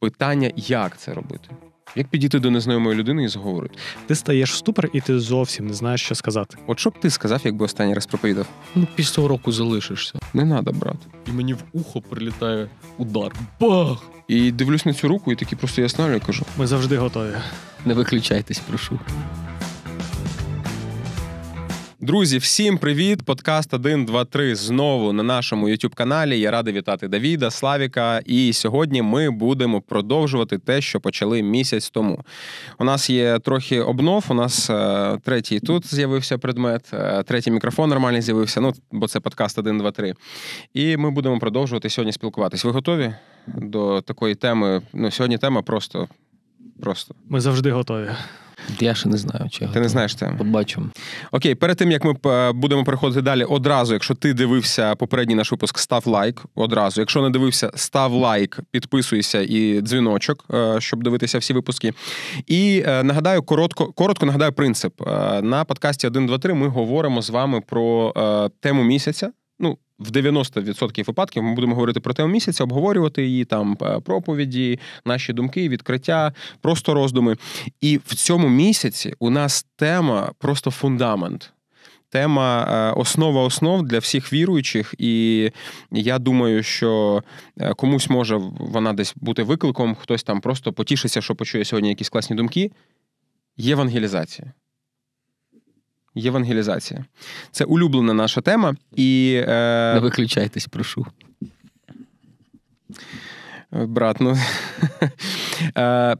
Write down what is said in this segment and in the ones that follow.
Питання, як це робити? Як підійти до незнайомої людини і заговорити? Ти стаєш в ступор, і ти зовсім не знаєш, що сказати. От що б ти сказав, якби останній раз проповідав? Ну, після уроку залишишся. Не треба, брат. І мені в ухо прилітає удар. Бах! І дивлюсь на цю руку, і такі просто я снарю і кажу: ми завжди готові. Не виключайтесь, прошу. Друзі, всім привіт! Подкаст 123 знову на нашому youtube каналі. Я радий вітати Давіда, Славіка. І сьогодні ми будемо продовжувати те, що почали місяць тому. У нас є трохи обнов. У нас е, третій тут з'явився предмет, е, третій мікрофон нормальний з'явився. Ну, бо це подкаст 1, 2, 3. І ми будемо продовжувати сьогодні спілкуватись. Ви готові до такої теми? Ну, сьогодні тема просто. просто. Ми завжди готові. Я ще не знаю. чи Ти готовий. не знаєш тему? Побачимо. Окей, перед тим як ми е, будемо переходити далі, одразу, якщо ти дивився попередній наш випуск, став лайк. Одразу. Якщо не дивився, став лайк, підписуйся і дзвіночок, е, щоб дивитися всі випуски. І е, нагадаю, коротко коротко нагадаю принцип. На подкасті 1, 2, 3 ми говоримо з вами про тему місяця ну. В 90% випадків ми будемо говорити про тему місяця, обговорювати її там е, проповіді, наші думки, відкриття, просто роздуми. І в цьому місяці у нас тема просто фундамент, тема е, основа основ для всіх віруючих. І я думаю, що е, комусь може вона десь бути викликом, хтось там просто потішиться, що почує сьогодні якісь класні думки. Євангелізація євангелізація. Це улюблена наша тема. і... Е... Не виключайтесь, прошу. Е, брат, ну... е...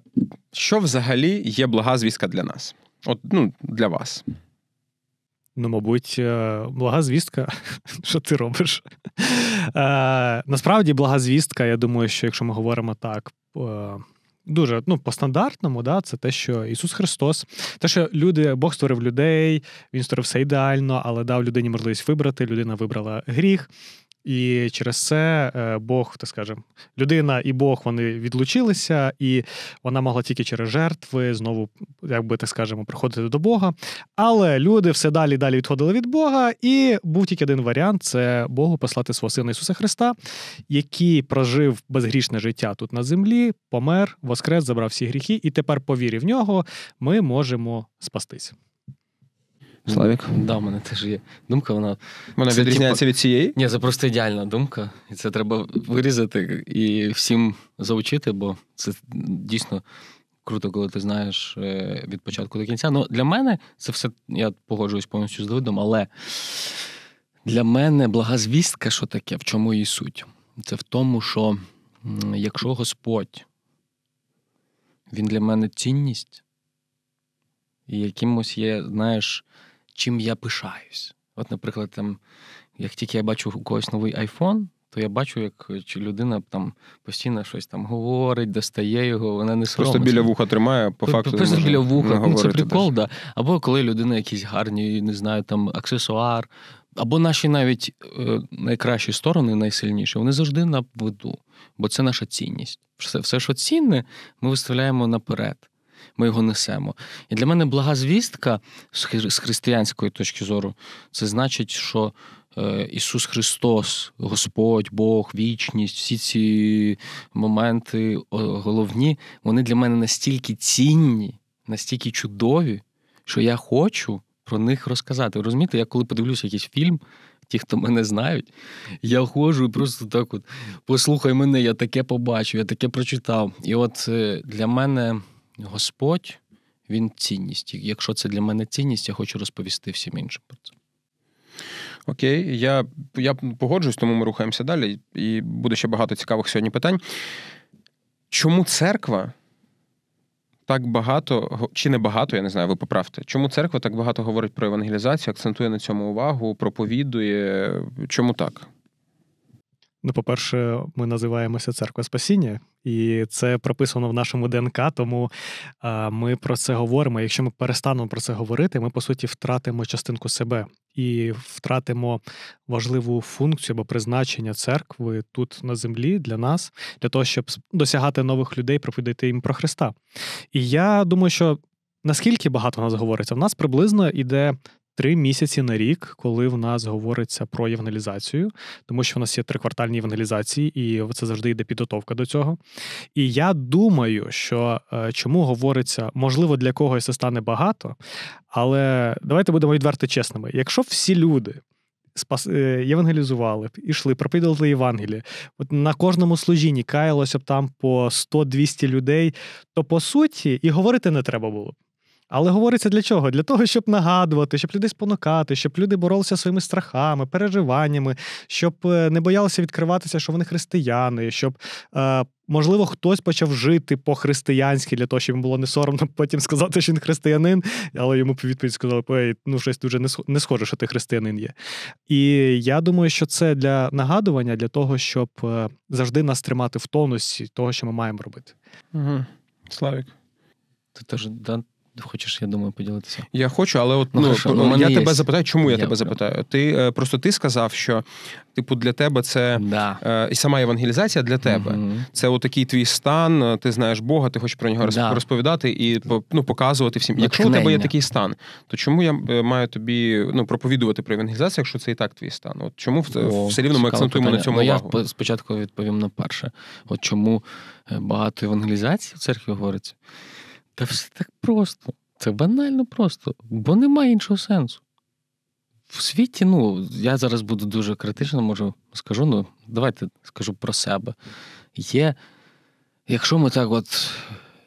Що взагалі є блага звістка для нас? От, ну, Для вас. Ну, мабуть, е, блага звістка, що ти робиш? Е, Насправді, блага звістка, я думаю, що якщо ми говоримо так е, дуже ну, по-стандартному, да, це те, що Ісус Христос, те, що люди, Бог створив людей, Він створив все ідеально, але дав людині можливість вибрати, людина вибрала гріх. І через це е, Бог, так скажем людина і Бог вони відлучилися, і вона могла тільки через жертви знову, як би так скажемо, приходити до Бога. Але люди все далі і далі відходили від Бога, і був тільки один варіант це Богу послати свого сина Ісуса Христа, який прожив безгрішне життя тут на землі, помер, воскрес, забрав всі гріхи, і тепер по вірі в нього ми можемо спастись. Славік? Да, в мене теж є думка. Вона вона це, типу, відрізняється типу... від цієї? Ні, це просто ідеальна думка. І це треба вирізати і всім заучити, бо це дійсно круто, коли ти знаєш е, від початку до кінця. Ну для мене це все. Я погоджуюсь повністю з Давидом, але для мене блага звістка, що таке, в чому її суть? Це в тому, що якщо Господь, він для мене цінність. І якимось є, знаєш, чим я пишаюсь. От, наприклад, там, як тільки я бачу у когось новий айфон, то я бачу, як е, людина там постійно щось там говорить, достає його, вона не соромиться. Просто біля вуха тримає, по факту. Просто біля вуха, ну це прикол, да. або коли людина якісь гарні, не знаю, там аксесуар, або наші навіть е, найкращі сторони, найсильніші, вони завжди на виду, бо це наша цінність. Все, все що цінне, ми виставляємо наперед ми його несемо. І для мене блага звістка з християнської точки зору, це значить, що е, Ісус Христос, Господь, Бог, вічність, всі ці моменти головні, вони для мене настільки цінні, настільки чудові, що я хочу про них розказати. розумієте, я коли подивлюся якийсь фільм. Ті, хто мене знають, я ходжу і просто так: от послухай мене, я таке побачив, я таке прочитав. І от е, для мене Господь, він цінність. Якщо це для мене цінність, я хочу розповісти всім іншим про це. Окей, я я погоджуюсь, тому ми рухаємося далі, і буде ще багато цікавих сьогодні питань. Чому церква так багато, чи не багато, я не знаю, ви поправте, чому церква так багато говорить про евангелізацію, акцентує на цьому увагу, проповідує? Чому так? Ну, по-перше, ми називаємося церква спасіння, і це прописано в нашому ДНК. Тому ми про це говоримо. Якщо ми перестанемо про це говорити, ми по суті втратимо частинку себе і втратимо важливу функцію або призначення церкви тут на землі для нас, для того, щоб досягати нових людей, проповідати їм про Христа. І я думаю, що наскільки багато нас говориться, в нас приблизно іде три місяці на рік, коли в нас говориться про євангелізацію, тому що в нас є триквартальні євангелізації, і це завжди йде підготовка до цього. І я думаю, що е, чому говориться, можливо, для когось це стане багато, але давайте будемо відверто чесними. Якщо всі люди спас... Е, євангелізували б, ішли, проповідували Євангеліє, От на кожному служінні каялося б там по 100-200 людей, то по суті і говорити не треба було б. Але говориться для чого? Для того, щоб нагадувати, щоб людей спонукати, щоб люди боролися своїми страхами, переживаннями, щоб е, не боялися відкриватися, що вони християни, щоб. Е, можливо, хтось почав жити по-християнськи для того, щоб йому було не соромно потім сказати, що він християнин, але йому відповідь сказали, Ей, ну щось дуже не схоже, що ти християнин є. І я думаю, що це для нагадування, для того, щоб е, завжди нас тримати в тонусі того, що ми маємо робити. Угу. Славік, ти теж хочеш, я думаю, поділитися. Я хочу, але от ну, ну, хорошо, ну я тебе є. запитаю, чому я, я тебе запитаю? Ти е, просто ти сказав, що типу для тебе це да. Е, і сама евангелізація для тебе. Угу. Це отакий твій стан, е, ти знаєш Бога, ти хочеш про нього да. розповідати і ну, показувати всім. Якщо у тебе є такий стан, то чому я маю тобі ну, проповідувати про евангелізацію, якщо це і так твій стан? От Чому О, все рівно ми акцентуємо питання. на цьому? Ну, увагу? Я спочатку відповім на перше. От чому багато евангелізацій в церкві говориться? Та все так просто. Це банально просто, бо немає іншого сенсу. В світі, ну, я зараз буду дуже критично, можу скажу, ну, давайте скажу про себе. Є, якщо ми так от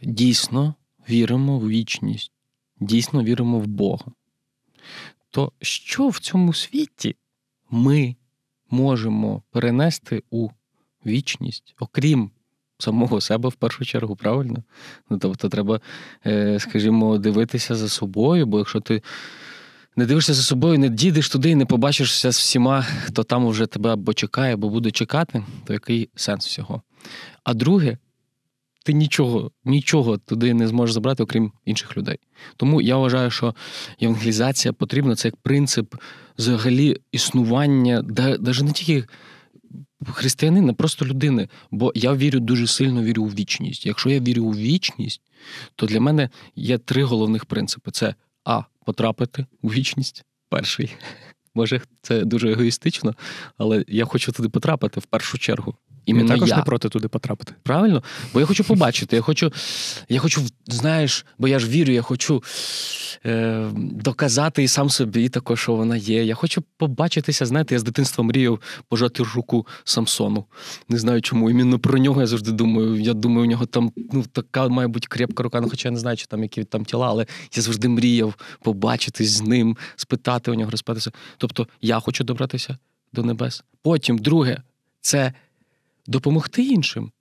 дійсно віримо в вічність, дійсно віримо в Бога, то що в цьому світі ми можемо перенести у вічність, окрім самого себе в першу чергу, правильно? Ну, Тобто, треба, е, скажімо, дивитися за собою, бо якщо ти. Не дивишся за собою, не дійдеш туди і не побачишся з всіма, хто там вже тебе або чекає, або буде чекати, то який сенс всього? А друге, ти нічого нічого туди не зможеш забрати, окрім інших людей. Тому я вважаю, що євангелізація потрібна це як принцип взагалі існування, навіть не тільки християнина, просто людини. Бо я вірю дуже сильно вірю у вічність. Якщо я вірю у вічність, то для мене є три головних принципи: це А. Потрапити у вічність. Перший. Може, це дуже егоїстично, але я хочу туди потрапити в першу чергу. Іменно я також я. не проти туди потрапити. Правильно? Бо я хочу побачити. Я хочу, я хочу, знаєш, бо я ж вірю, я хочу е, доказати і сам собі також, що вона є. Я хочу побачитися, знаєте, я з дитинства мріяв пожати руку Самсону. Не знаю чому. Іменно про нього я завжди думаю. Я думаю, у нього там ну, така, має бути крепка рука, ну хоча я не знаю, чи там які там тіла, але я завжди мріяв побачитись з ним, спитати у нього, розпитатися. Тобто я хочу добратися до небес. Потім, друге, це допомогти іншим.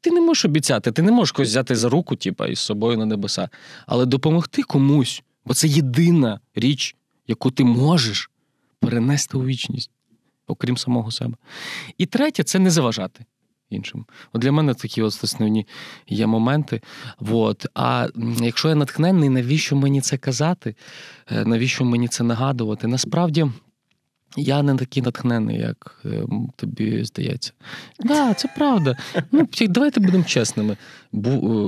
Ти не можеш обіцяти, ти не можеш когось взяти за руку, типа, із собою на небеса, але допомогти комусь, бо це єдина річ, яку ти можеш перенести у вічність, окрім самого себе. І третє це не заважати іншим. От Для мене такі от основні є моменти. От. А якщо я натхнений, навіщо мені це казати? Е, навіщо мені це нагадувати? Насправді. Я не такий натхнений, як е, тобі здається. Так, да, це правда. Ну, Давайте будемо чесними. Е,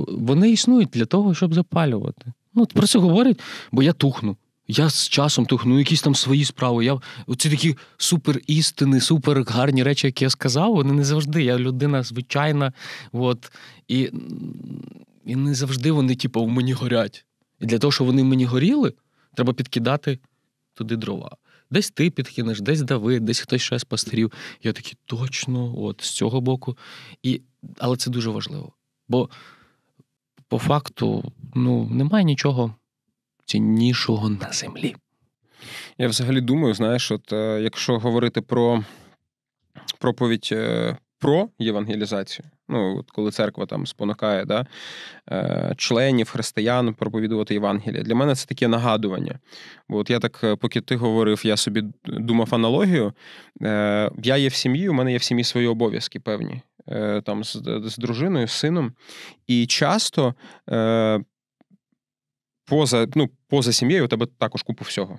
вони існують для того, щоб запалювати. Ну, Про це говорять, бо я тухну. Я з часом тухну, ну, якісь там свої справи. Я Оці такі супер істини, супер гарні речі, які я сказав, вони не завжди. Я людина звичайна. От. І і не завжди вони, типу, мені горять. І для того, щоб вони мені горіли, треба підкидати туди дрова десь ти підкинеш, десь Давид, десь хтось щось постерів. Я такий, точно, от з цього боку. І, Але це дуже важливо. Бо по факту ну, немає нічого ціннішого на землі. Я взагалі думаю, знаєш, от е, якщо говорити про проповідь е, про євангелізацію. Ну, от коли церква там спонукає да, е, членів християн проповідувати Євангеліє. Для мене це таке нагадування. Бо от я так, е, поки ти говорив, я собі думав аналогію. Е, я є в сім'ї, у мене є в сім'ї свої обов'язки певні там з, з дружиною, з сином. І часто поза ну, поза сім'єю у тебе також купу всього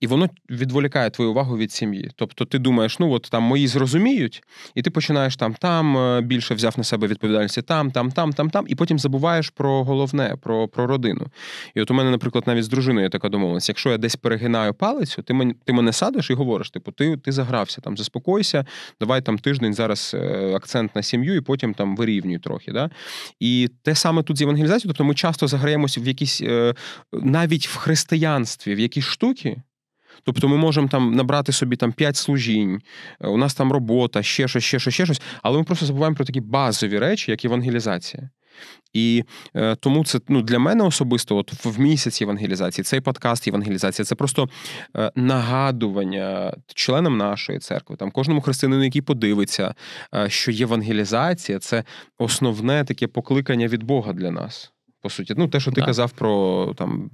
і воно відволікає твою увагу від сім'ї. Тобто ти думаєш, ну от там мої зрозуміють, і ти починаєш там, там е, більше взяв на себе відповідальності, там, там, там, там, там, і потім забуваєш про головне, про про родину. І от у мене, наприклад, навіть з дружиною така домовленість. Якщо я десь перегинаю палицю, ти мене ти мене садиш і говориш, типу, ти ти загрався, там заспокойся, давай там тиждень зараз е, акцент на сім'ю, і потім там вирівнюй трохи. Да? І те саме тут з евангелізацією, тобто ми часто заграємось в якісь е, навіть в християнстві, в якісь штуки. Тобто ми можемо там набрати собі там 5 служінь, е, у нас там робота, ще щось, ще щось, ще щось, але ми просто забуваємо про такі базові речі, як евангелізація. І е, тому це ну, для мене особисто, от в місяць євангелізації, цей подкаст євангелізація це просто е, нагадування членам нашої церкви, там кожному християнину, який подивиться, е, що євангелізація це основне таке покликання від Бога для нас. По суті, ну те, що ти да. казав про там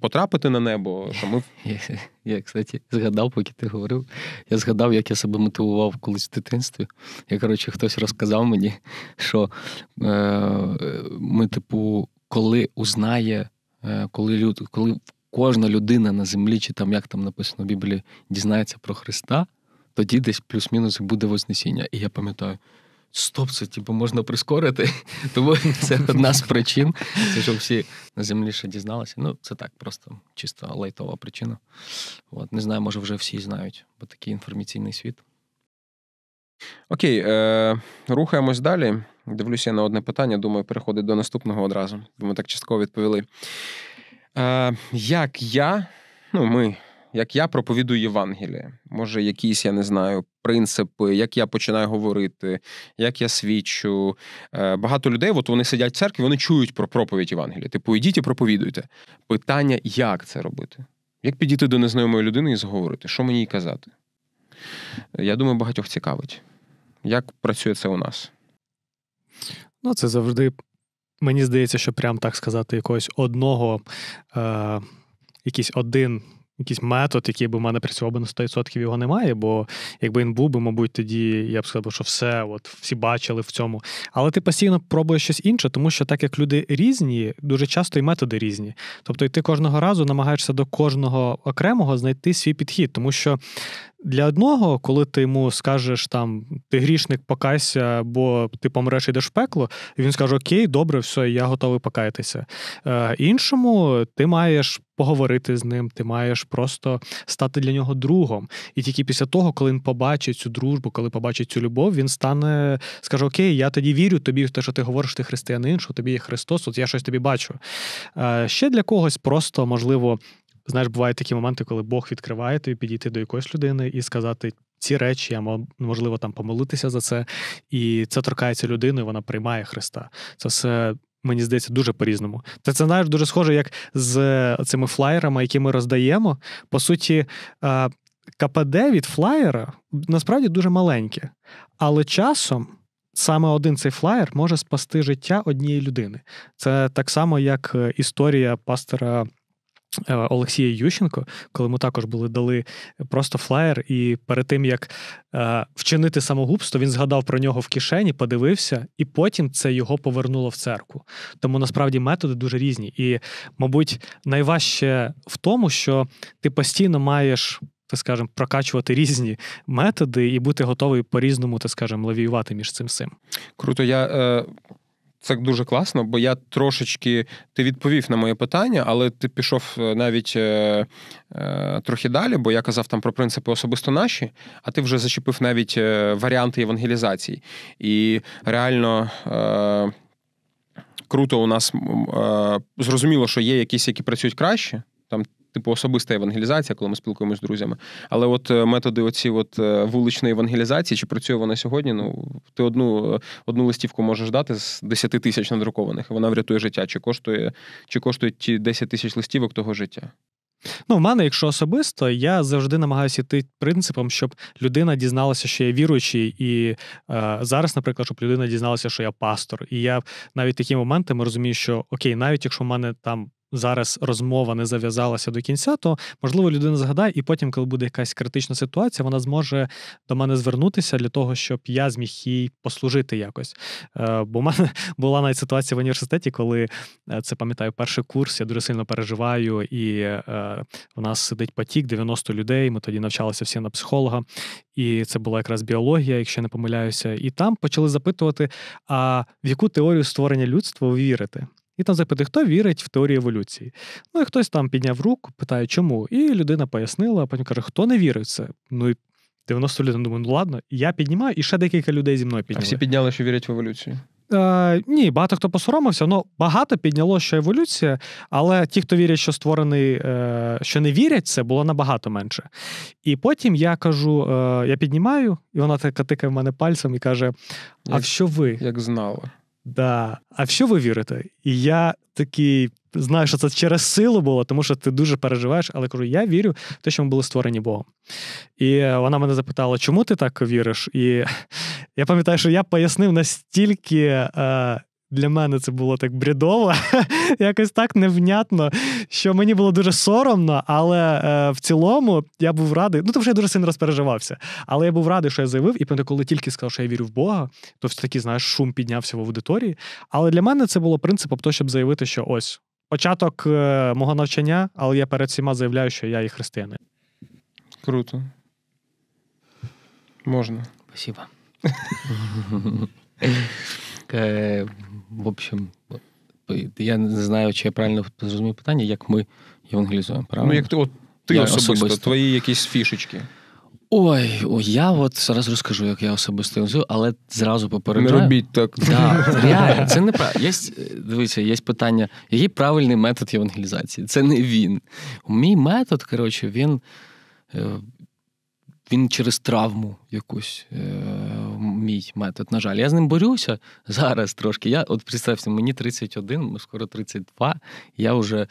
потрапити на небо, що ми я, кстати, згадав, поки ти говорив. Я згадав, як я себе мотивував колись в дитинстві. Я коротше, хтось розказав мені, що е, ми, типу, коли узнає, е, коли люд, коли кожна людина на землі, чи там як там написано в Біблії, дізнається про Христа, тоді десь плюс-мінус буде Вознесіння. І я пам'ятаю, стоп, це типу, можна прискорити. Тому це одна з причин. Це що всі на землі ще дізналися. Ну, це так, просто чисто лайтова причина. От, Не знаю, може, вже всі знають, бо такий інформаційний світ. Окей, е, рухаємось далі. Дивлюся на одне питання, думаю, переходить до наступного одразу, бо ми так частково відповіли. Е, Як я, ну, ми як я проповідую Євангеліє, може, якісь, я не знаю, принципи, як я починаю говорити, як я свідчу. Е, багато людей, от вони сидять в церкві, вони чують про проповідь Євангелія. Типу, ідіть і проповідуйте. Питання, як це робити? Як підійти до незнайомої людини і заговорити? Що мені їй казати? Е, я думаю, багатьох цікавить. Як працює це у нас? Ну, це завжди. Мені здається, що прям так сказати, якогось одного, е, якийсь один якийсь метод, який би в мене працював би на 100% його немає. Бо якби він був би, мабуть, тоді я б сказав, що все, от всі бачили в цьому. Але ти постійно пробуєш щось інше, тому що так як люди різні, дуже часто і методи різні. Тобто, і ти кожного разу намагаєшся до кожного окремого знайти свій підхід, тому що для одного, коли ти йому скажеш там ти грішник покайся, бо ти помреш ідеш в пекло, він скаже: Окей, добре, все, я готовий покаятися. Е, іншому ти маєш. Поговорити з ним, ти маєш просто стати для нього другом. І тільки після того, коли він побачить цю дружбу, коли побачить цю любов, він стане, скаже: Окей, я тоді вірю тобі, в те, що ти говориш, ти християнин, що тобі є Христос, от я щось тобі бачу. Е, ще для когось просто, можливо, знаєш, бувають такі моменти, коли Бог відкриває тобі підійти до якоїсь людини і сказати. Ці речі, а можливо там помилитися за це, і це торкається людини, вона приймає Христа. Це все мені здається дуже по-різному. Та це знаєш дуже схоже, як з цими флаєрами, які ми роздаємо. По суті, КПД від флаєра насправді дуже маленьке, але часом. Саме один цей флаєр може спасти життя однієї людини. Це так само, як е, історія пастора Е, Олексія Ющенко, коли ми також були дали просто флаєр, і перед тим як е, вчинити самогубство, він згадав про нього в кишені, подивився, і потім це його повернуло в церкву. Тому насправді методи дуже різні. І, мабуть, найважче в тому, що ти постійно маєш, так скажемо прокачувати різні методи і бути готовий по різному, так скажемо, лавіювати між цим всім. Круто, я. Е... Це дуже класно, бо я трошечки ти відповів на моє питання, але ти пішов е, навіть е, е, трохи далі, бо я казав там про принципи особисто наші, а ти вже зачепив навіть е, варіанти евангелізації. І реально. Е, Круто, у нас е, зрозуміло, що є якісь, які працюють краще. Там типу особиста евангелізація, коли ми спілкуємося з друзями. Але от е, методи оці от е, вуличної евангелізації, чи працює вона сьогодні? Ну ти одну е, одну листівку можеш дати з 10 тисяч надрукованих, вона врятує життя. Чи коштує, чи коштують ті 10 тисяч листівок того життя? Ну, в мене, якщо особисто, я завжди намагаюся йти принципом, щоб людина дізналася, що я віруючий, і е, зараз, наприклад, щоб людина дізналася, що я пастор. І я навіть такі моменти розумію, що окей, навіть якщо в мене там зараз розмова не зав'язалася до кінця, то можливо людина згадає, і потім, коли буде якась критична ситуація, вона зможе до мене звернутися для того, щоб я зміг їй послужити якось. Е, бо в мене була навіть ситуація в університеті, коли е, це пам'ятаю, перший курс, я дуже сильно переживаю, і е, в нас сидить потік 90 людей. Ми тоді навчалися всі на психолога, і це була якраз біологія, якщо не помиляюся. І там почали запитувати: а в яку теорію створення людства ви вірите? І там запити, хто вірить в теорію еволюції. Ну і хтось там підняв руку, питає, чому. І людина пояснила, а потім каже, хто не вірить в це? Ну і 90 людей думаю, ну ладно, я піднімаю, і ще декілька людей зі мною підняли. А Всі підняли, що вірять в еволюцію. Е, Ні, багато хто посоромився, але ну, багато підняло, що еволюція, але ті, хто вірять, що створений, е, що не вірять, це було набагато менше. І потім я кажу: е, я піднімаю, і вона така тикає в мене пальцем і каже: А як, що ви? Як знала? Да. А в що ви вірите? І я такий знаю, що це через силу було, тому що ти дуже переживаєш, але кажу, я вірю в те, що ми були створені Богом. І вона мене запитала, чому ти так віриш? І я пам'ятаю, що я пояснив настільки. Е, для мене це було так бредово, якось так невнятно, що мені було дуже соромно, але е, в цілому я був радий. Ну тому що я дуже сильно розпереживався. Але я був радий, що я заявив, і коли тільки сказав, що я вірю в Бога, то все таки, знаєш, шум піднявся в аудиторії. Але для мене це було принципом, то, щоб заявити, що ось початок е, мого навчання, але я перед всіма заявляю, що я і християнин. Круто. Можна. Спасибо. Е, в общем, я не знаю, чи я правильно зрозумів питання, як ми євангелізуємо. правильно? Ну, як ти от ти особисто, особисто, твої якісь фішечки. Ой, о, я от зараз розкажу, як я особисто євангелізую, але зразу попереджаю. Не робіть так. Да, реально, це не прав... Є, Дивіться, є питання, який правильний метод євангелізації? Це не він. Мій метод, коротше, він. Е, він через травму якусь е, мій метод. На жаль, я з ним борюся зараз трошки. Я от представся, мені 31, скоро 32, Я вже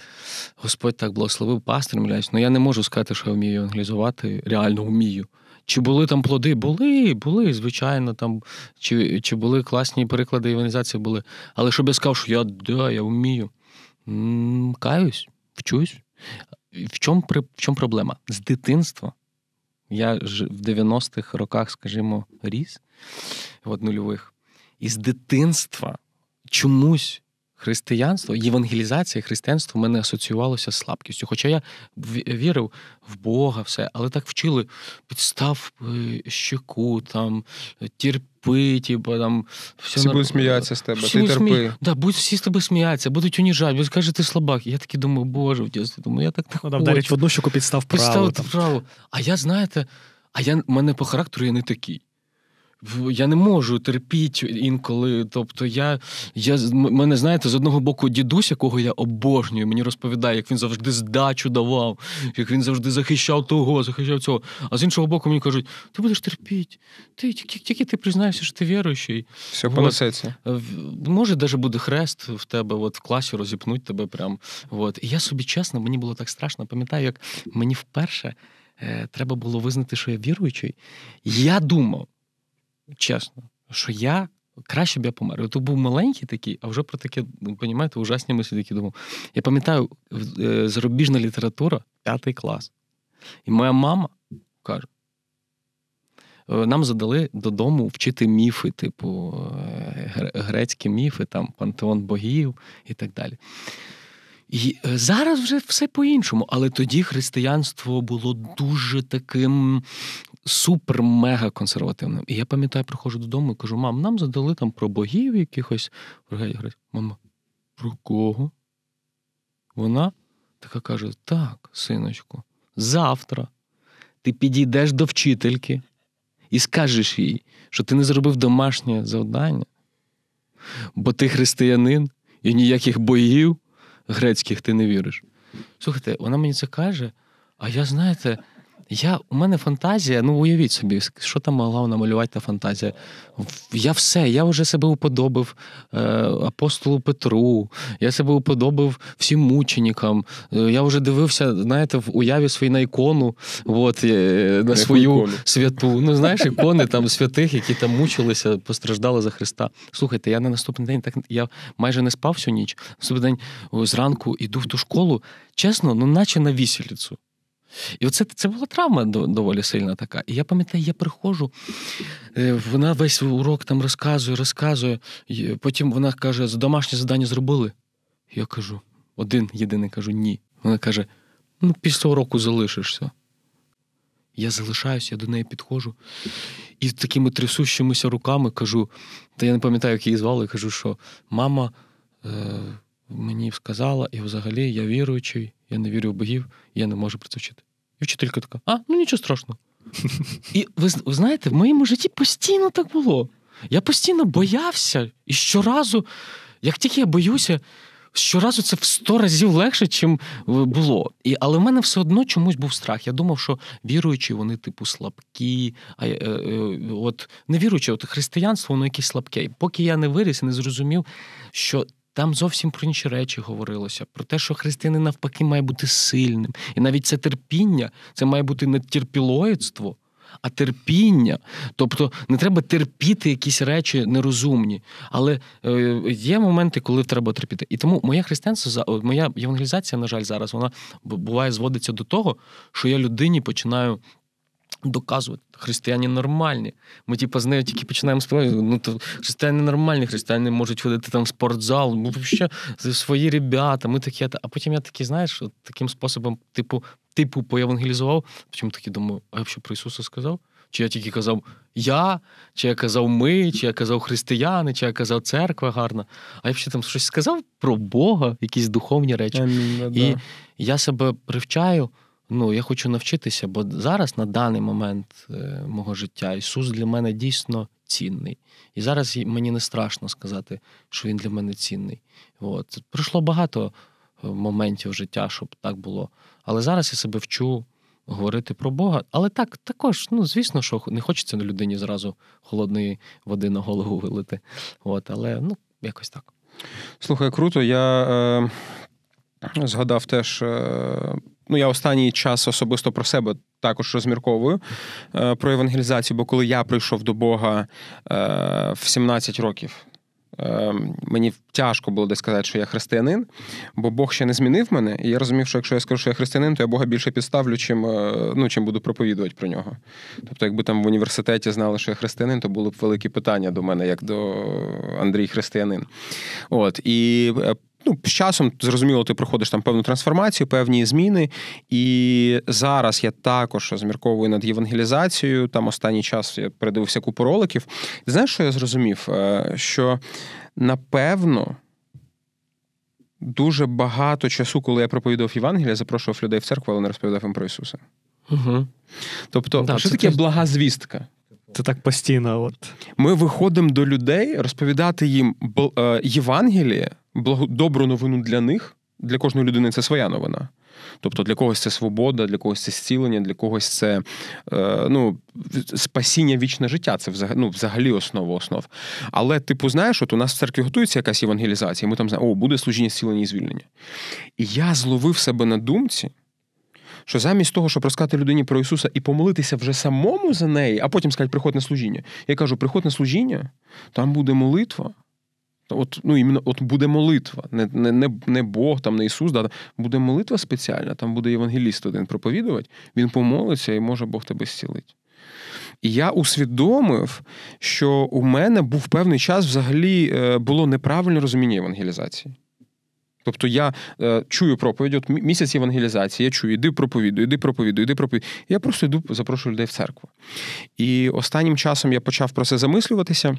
Господь так благословив пастором, але ну, я не можу сказати, що я вмію англізувати, реально вмію. Чи були там плоди? Були, були, звичайно, там чи чи були класні переклади іванізації були. Але щоб я сказав, що я да, я вмію. М-м, каюсь, вчусь. В чому в чому проблема? З дитинства. Я ж в 90-х роках, скажімо, ріс от, нульових. І з дитинства чомусь. Християнство, євангелізація, християнство в мене асоціювалося з слабкістю. Хоча я вірив в Бога, все, але так вчили підстав е, щеку, там терпи, типу, там все всі нар... будуть сміятися з тебе. Всі ти терпи. Смі... Да, будуть всі з тебе сміятися, будуть уніжати, будуть кажуть, ти слабак. Я такий думаю, боже, в дійсно, думаю, я так не хочу. вдарить в одну щеку підстав праву. Підстав праву. А я знаєте, а я в мене по характеру я не такий я не можу терпіти інколи. Тобто, я я мене знаєте, з одного боку дідусь, якого я обожнюю, мені розповідає, як він завжди здачу давав, як він завжди захищав того, захищав цього. А з іншого боку, мені кажуть, ти будеш терпіти, ти тільки ти признаєшся, що ти віруючий. Все понесеться. Е, може, навіть буде хрест в тебе, от в класі розіпнуть тебе прям. От. І я собі чесно, мені було так страшно. Пам'ятаю, як мені вперше. Е, треба було визнати, що я віруючий. Я думав, чесно, що я. Краще б я помер. То був маленький такий, а вже про таке, ну, понімаєте, ужасні мислі такі думав. Я пам'ятаю, е, зарубіжна література, п'ятий клас. І моя мама каже: «Е, нам задали додому вчити міфи, типу е, грецькі міфи, там пантеон богів і так далі. І е, зараз вже все по-іншому, але тоді християнство було дуже таким супер-мега консервативним. І я пам'ятаю, приходжу додому і кажу: мам, нам задали там про богів якихось. Мама, про кого? Вона така каже: Так, синочку, завтра ти підійдеш до вчительки і скажеш їй, що ти не зробив домашнє завдання, бо ти християнин і ніяких боїв грецьких ти не віриш. Слухайте, вона мені це каже, а я, знаєте, я, У мене фантазія, ну уявіть собі, що там могла намалювати та фантазія. Я все, я вже себе уподобив е, апостолу Петру, я себе уподобав всім мученикам. Е, я вже дивився, знаєте, в уяві своїй на ікону, от, е, на свою ікону. святу. Ну, знаєш, ікони там святих, які там мучилися, постраждали за Христа. Слухайте, я на наступний день так я майже не спав всю ніч. Наступний день зранку іду в ту школу. Чесно, ну наче на вісіліцу. І оце це була травма доволі сильна така. І я пам'ятаю, я приходжу, е, вона весь урок там розказує, розказує. Потім вона каже: домашнє завдання зробили. Я кажу, один єдиний кажу, ні. Вона каже: ну, після уроку залишишся. Я залишаюся, я до неї підходжу і з такими трясущимися руками кажу: та я не пам'ятаю, як її звали, кажу, що мама е, мені сказала, і взагалі я віруючий, я не вірю в богів, я не можу про це вчити. І вчителька така, а ну нічого страшного. І ви ви знаєте, в моєму житті постійно так було. Я постійно боявся, і щоразу, як тільки я боюся, щоразу це в сто разів легше, чим е, було. І, Але в мене все одно чомусь був страх. Я думав, що віруючі, вони, типу, слабкі, а е, е, от невіруючі, от християнство, воно якесь слабке. І поки я не виріс, і не зрозумів, що там зовсім про інші речі говорилося, про те, що християнин навпаки має бути сильним. І навіть це терпіння, це має бути не терпілоїдство, а терпіння. Тобто не треба терпіти якісь речі нерозумні. Але е, є моменти, коли треба терпіти. І тому моє християнство, моя євангелізація, на жаль, зараз вона буває зводиться до того, що я людині починаю Доказувати, християни нормальні. Ми типу, з нею тільки починаємо співати. Ну то християни нормальні, християни можуть ходити там в спортзал, ну взагалі свої ребята, ми такі. А потім я такий, знаєш, от таким способом, типу, типу, поєвангелізував. Потім такі думаю, а я б що про Ісуса сказав? Чи я тільки казав я, чи я казав ми, чи я казав християни, чи я казав церква гарна. А я ще там щось сказав про Бога, якісь духовні речі. Амін, да. І я себе привчаю ну я хочу навчитися, бо зараз, на даний момент е, мого життя, Ісус для мене дійсно цінний. І зараз мені не страшно сказати, що Він для мене цінний. От. Пройшло багато е, моментів життя, щоб так було. Але зараз я себе вчу. Говорити про Бога, але так також, ну звісно, що не хочеться на людині зразу холодної води на голову вилити. От, але ну якось так. Слухай, круто. Я е, згадав теж е, ну я останній час особисто про себе також розмірковую е, про евангелізацію, бо коли я прийшов до Бога е, в 17 років. Е, мені тяжко було десь сказати, що я християнин, бо Бог ще не змінив мене, і я розумів, що якщо я скажу, що я християнин, то я Бога більше підставлю, чим ну, чим буду проповідувати про нього. Тобто, якби там в університеті знали, що я християнин, то було б великі питання до мене, як до Андрій Християнин. От і ну, з часом, зрозуміло, ти проходиш там певну трансформацію, певні зміни. І зараз я також розмірковую над євангелізацією. Там останній час я передивився купу роликів. знаєш, що я зрозумів? Е, що напевно. Дуже багато часу, коли я проповідував Євангелія, запрошував людей в церкву, але не розповідав їм про Ісуса. Угу. Тобто, да, що це таке ти... блага звістка? Це так постійно. От. Ми виходимо до людей розповідати їм е, Євангеліє, благо, добру новину для них, для кожної людини це своя новина. Тобто для когось це свобода, для когось це зцілення, для когось це е, ну, спасіння вічне життя. Це взагалі, ну, взагалі основа основ. Але, типу, знаєш, от у нас в церкві готується якась евангелізація, і ми там знаємо, о, буде служіння зцілення і звільнення. І я зловив себе на думці. Що замість того, щоб розказати людині про Ісуса і помолитися вже самому за неї, а потім сказати, приходь на служіння. Я кажу, приходь на служіння, там буде молитва, От ну іменно от буде молитва. Не не, не, не Бог, там не Ісус, да, буде молитва спеціальна, там буде євангеліст один проповідувати, він помолиться і може Бог тебе зцілить. І я усвідомив, що у мене був певний час взагалі е, було неправильне розуміння евангелізації. Тобто я е, чую проповідь, от місяць євангелізації, я чую, іди проповідуй, іди проповідуй, іди проповідуй. Я просто йду, запрошую людей в церкву. І останнім часом я почав про це замислюватися.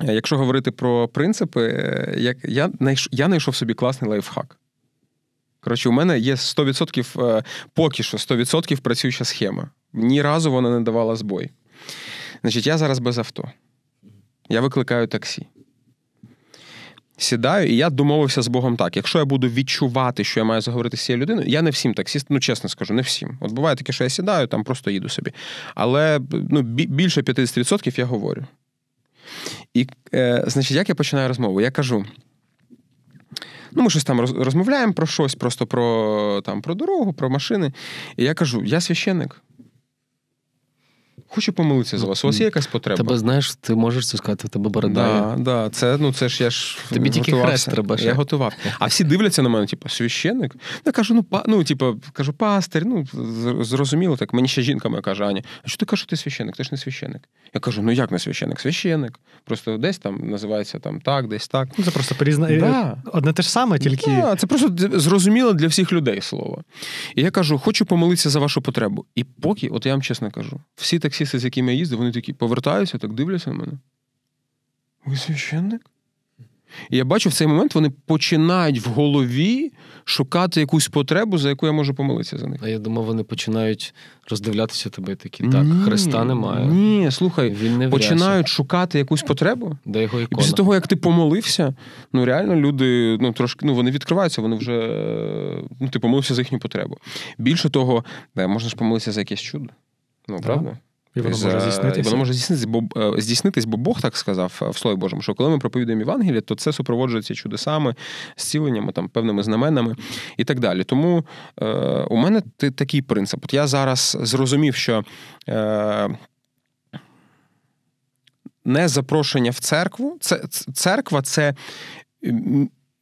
Е, якщо говорити про принципи, е, як я знайшов я знайшов собі класний лайфхак. Коротше, у мене є 100% е, поки що 100% працююча схема. Ні разу вона не давала збой. Значить, я зараз без авто. Я викликаю таксі. Сідаю, і я домовився з Богом так. Якщо я буду відчувати, що я маю заговорити з цією людиною, я не всім таксіст, ну чесно скажу, не всім. От буває таке, що я сідаю, там просто їду собі. Але ну, більше 50% я говорю. І е, значить, як я починаю розмову? Я кажу. Ну, ми щось там розмовляємо про щось, просто про там, про дорогу, про машини. І я кажу: я священик хочу помилитися за вас. У вас є якась потреба? Тебе знаєш, ти можеш це сказати, тебе борода. Да, да, Це ну це ж я ж тобі тільки хрест треба. Ще. Я готував. А всі дивляться на мене, типу, священник. Я кажу, ну па ну, типу, кажу, пастир, ну зрозуміло так. Мені ще жінка моя каже, Аня, а що ти кажеш, що ти священник? Ти ж не священник. Я кажу, ну як не священник? Священник. Просто десь там називається там так, десь так. Ну, Це просто порізна... да. одне те ж саме, тільки да, це просто зрозуміло для всіх людей слово. І я кажу, хочу помилитися за вашу потребу. І поки, от я вам чесно кажу, всі так таксісти, з якими я їздив, вони такі повертаються, так дивляться на мене. Ви священник? І я бачу, в цей момент вони починають в голові шукати якусь потребу, за яку я можу помилитися за них. А я думаю, вони починають роздивлятися тебе такі. Так, ні, Христа немає. Ні, слухай, Він не починають шукати якусь потребу. Де його ікона. І після того, як ти помолився, ну реально люди ну трошки ну вони відкриваються, вони вже ну ти помолився за їхню потребу. Більше того, можна ж помилитися за якесь чудо. Ну, правда? І воно може е, здійснитися. І воно може здійснитися, бо е, здійснитись, бо Бог так сказав е, в Слові Божому, що коли ми проповідуємо Євангеліє, то це супроводжується чудесами, зціленнями, там певними знаменами і так далі. Тому е, у мене такий принцип. От я зараз зрозумів, що. Е, не запрошення в церкву. Це церква це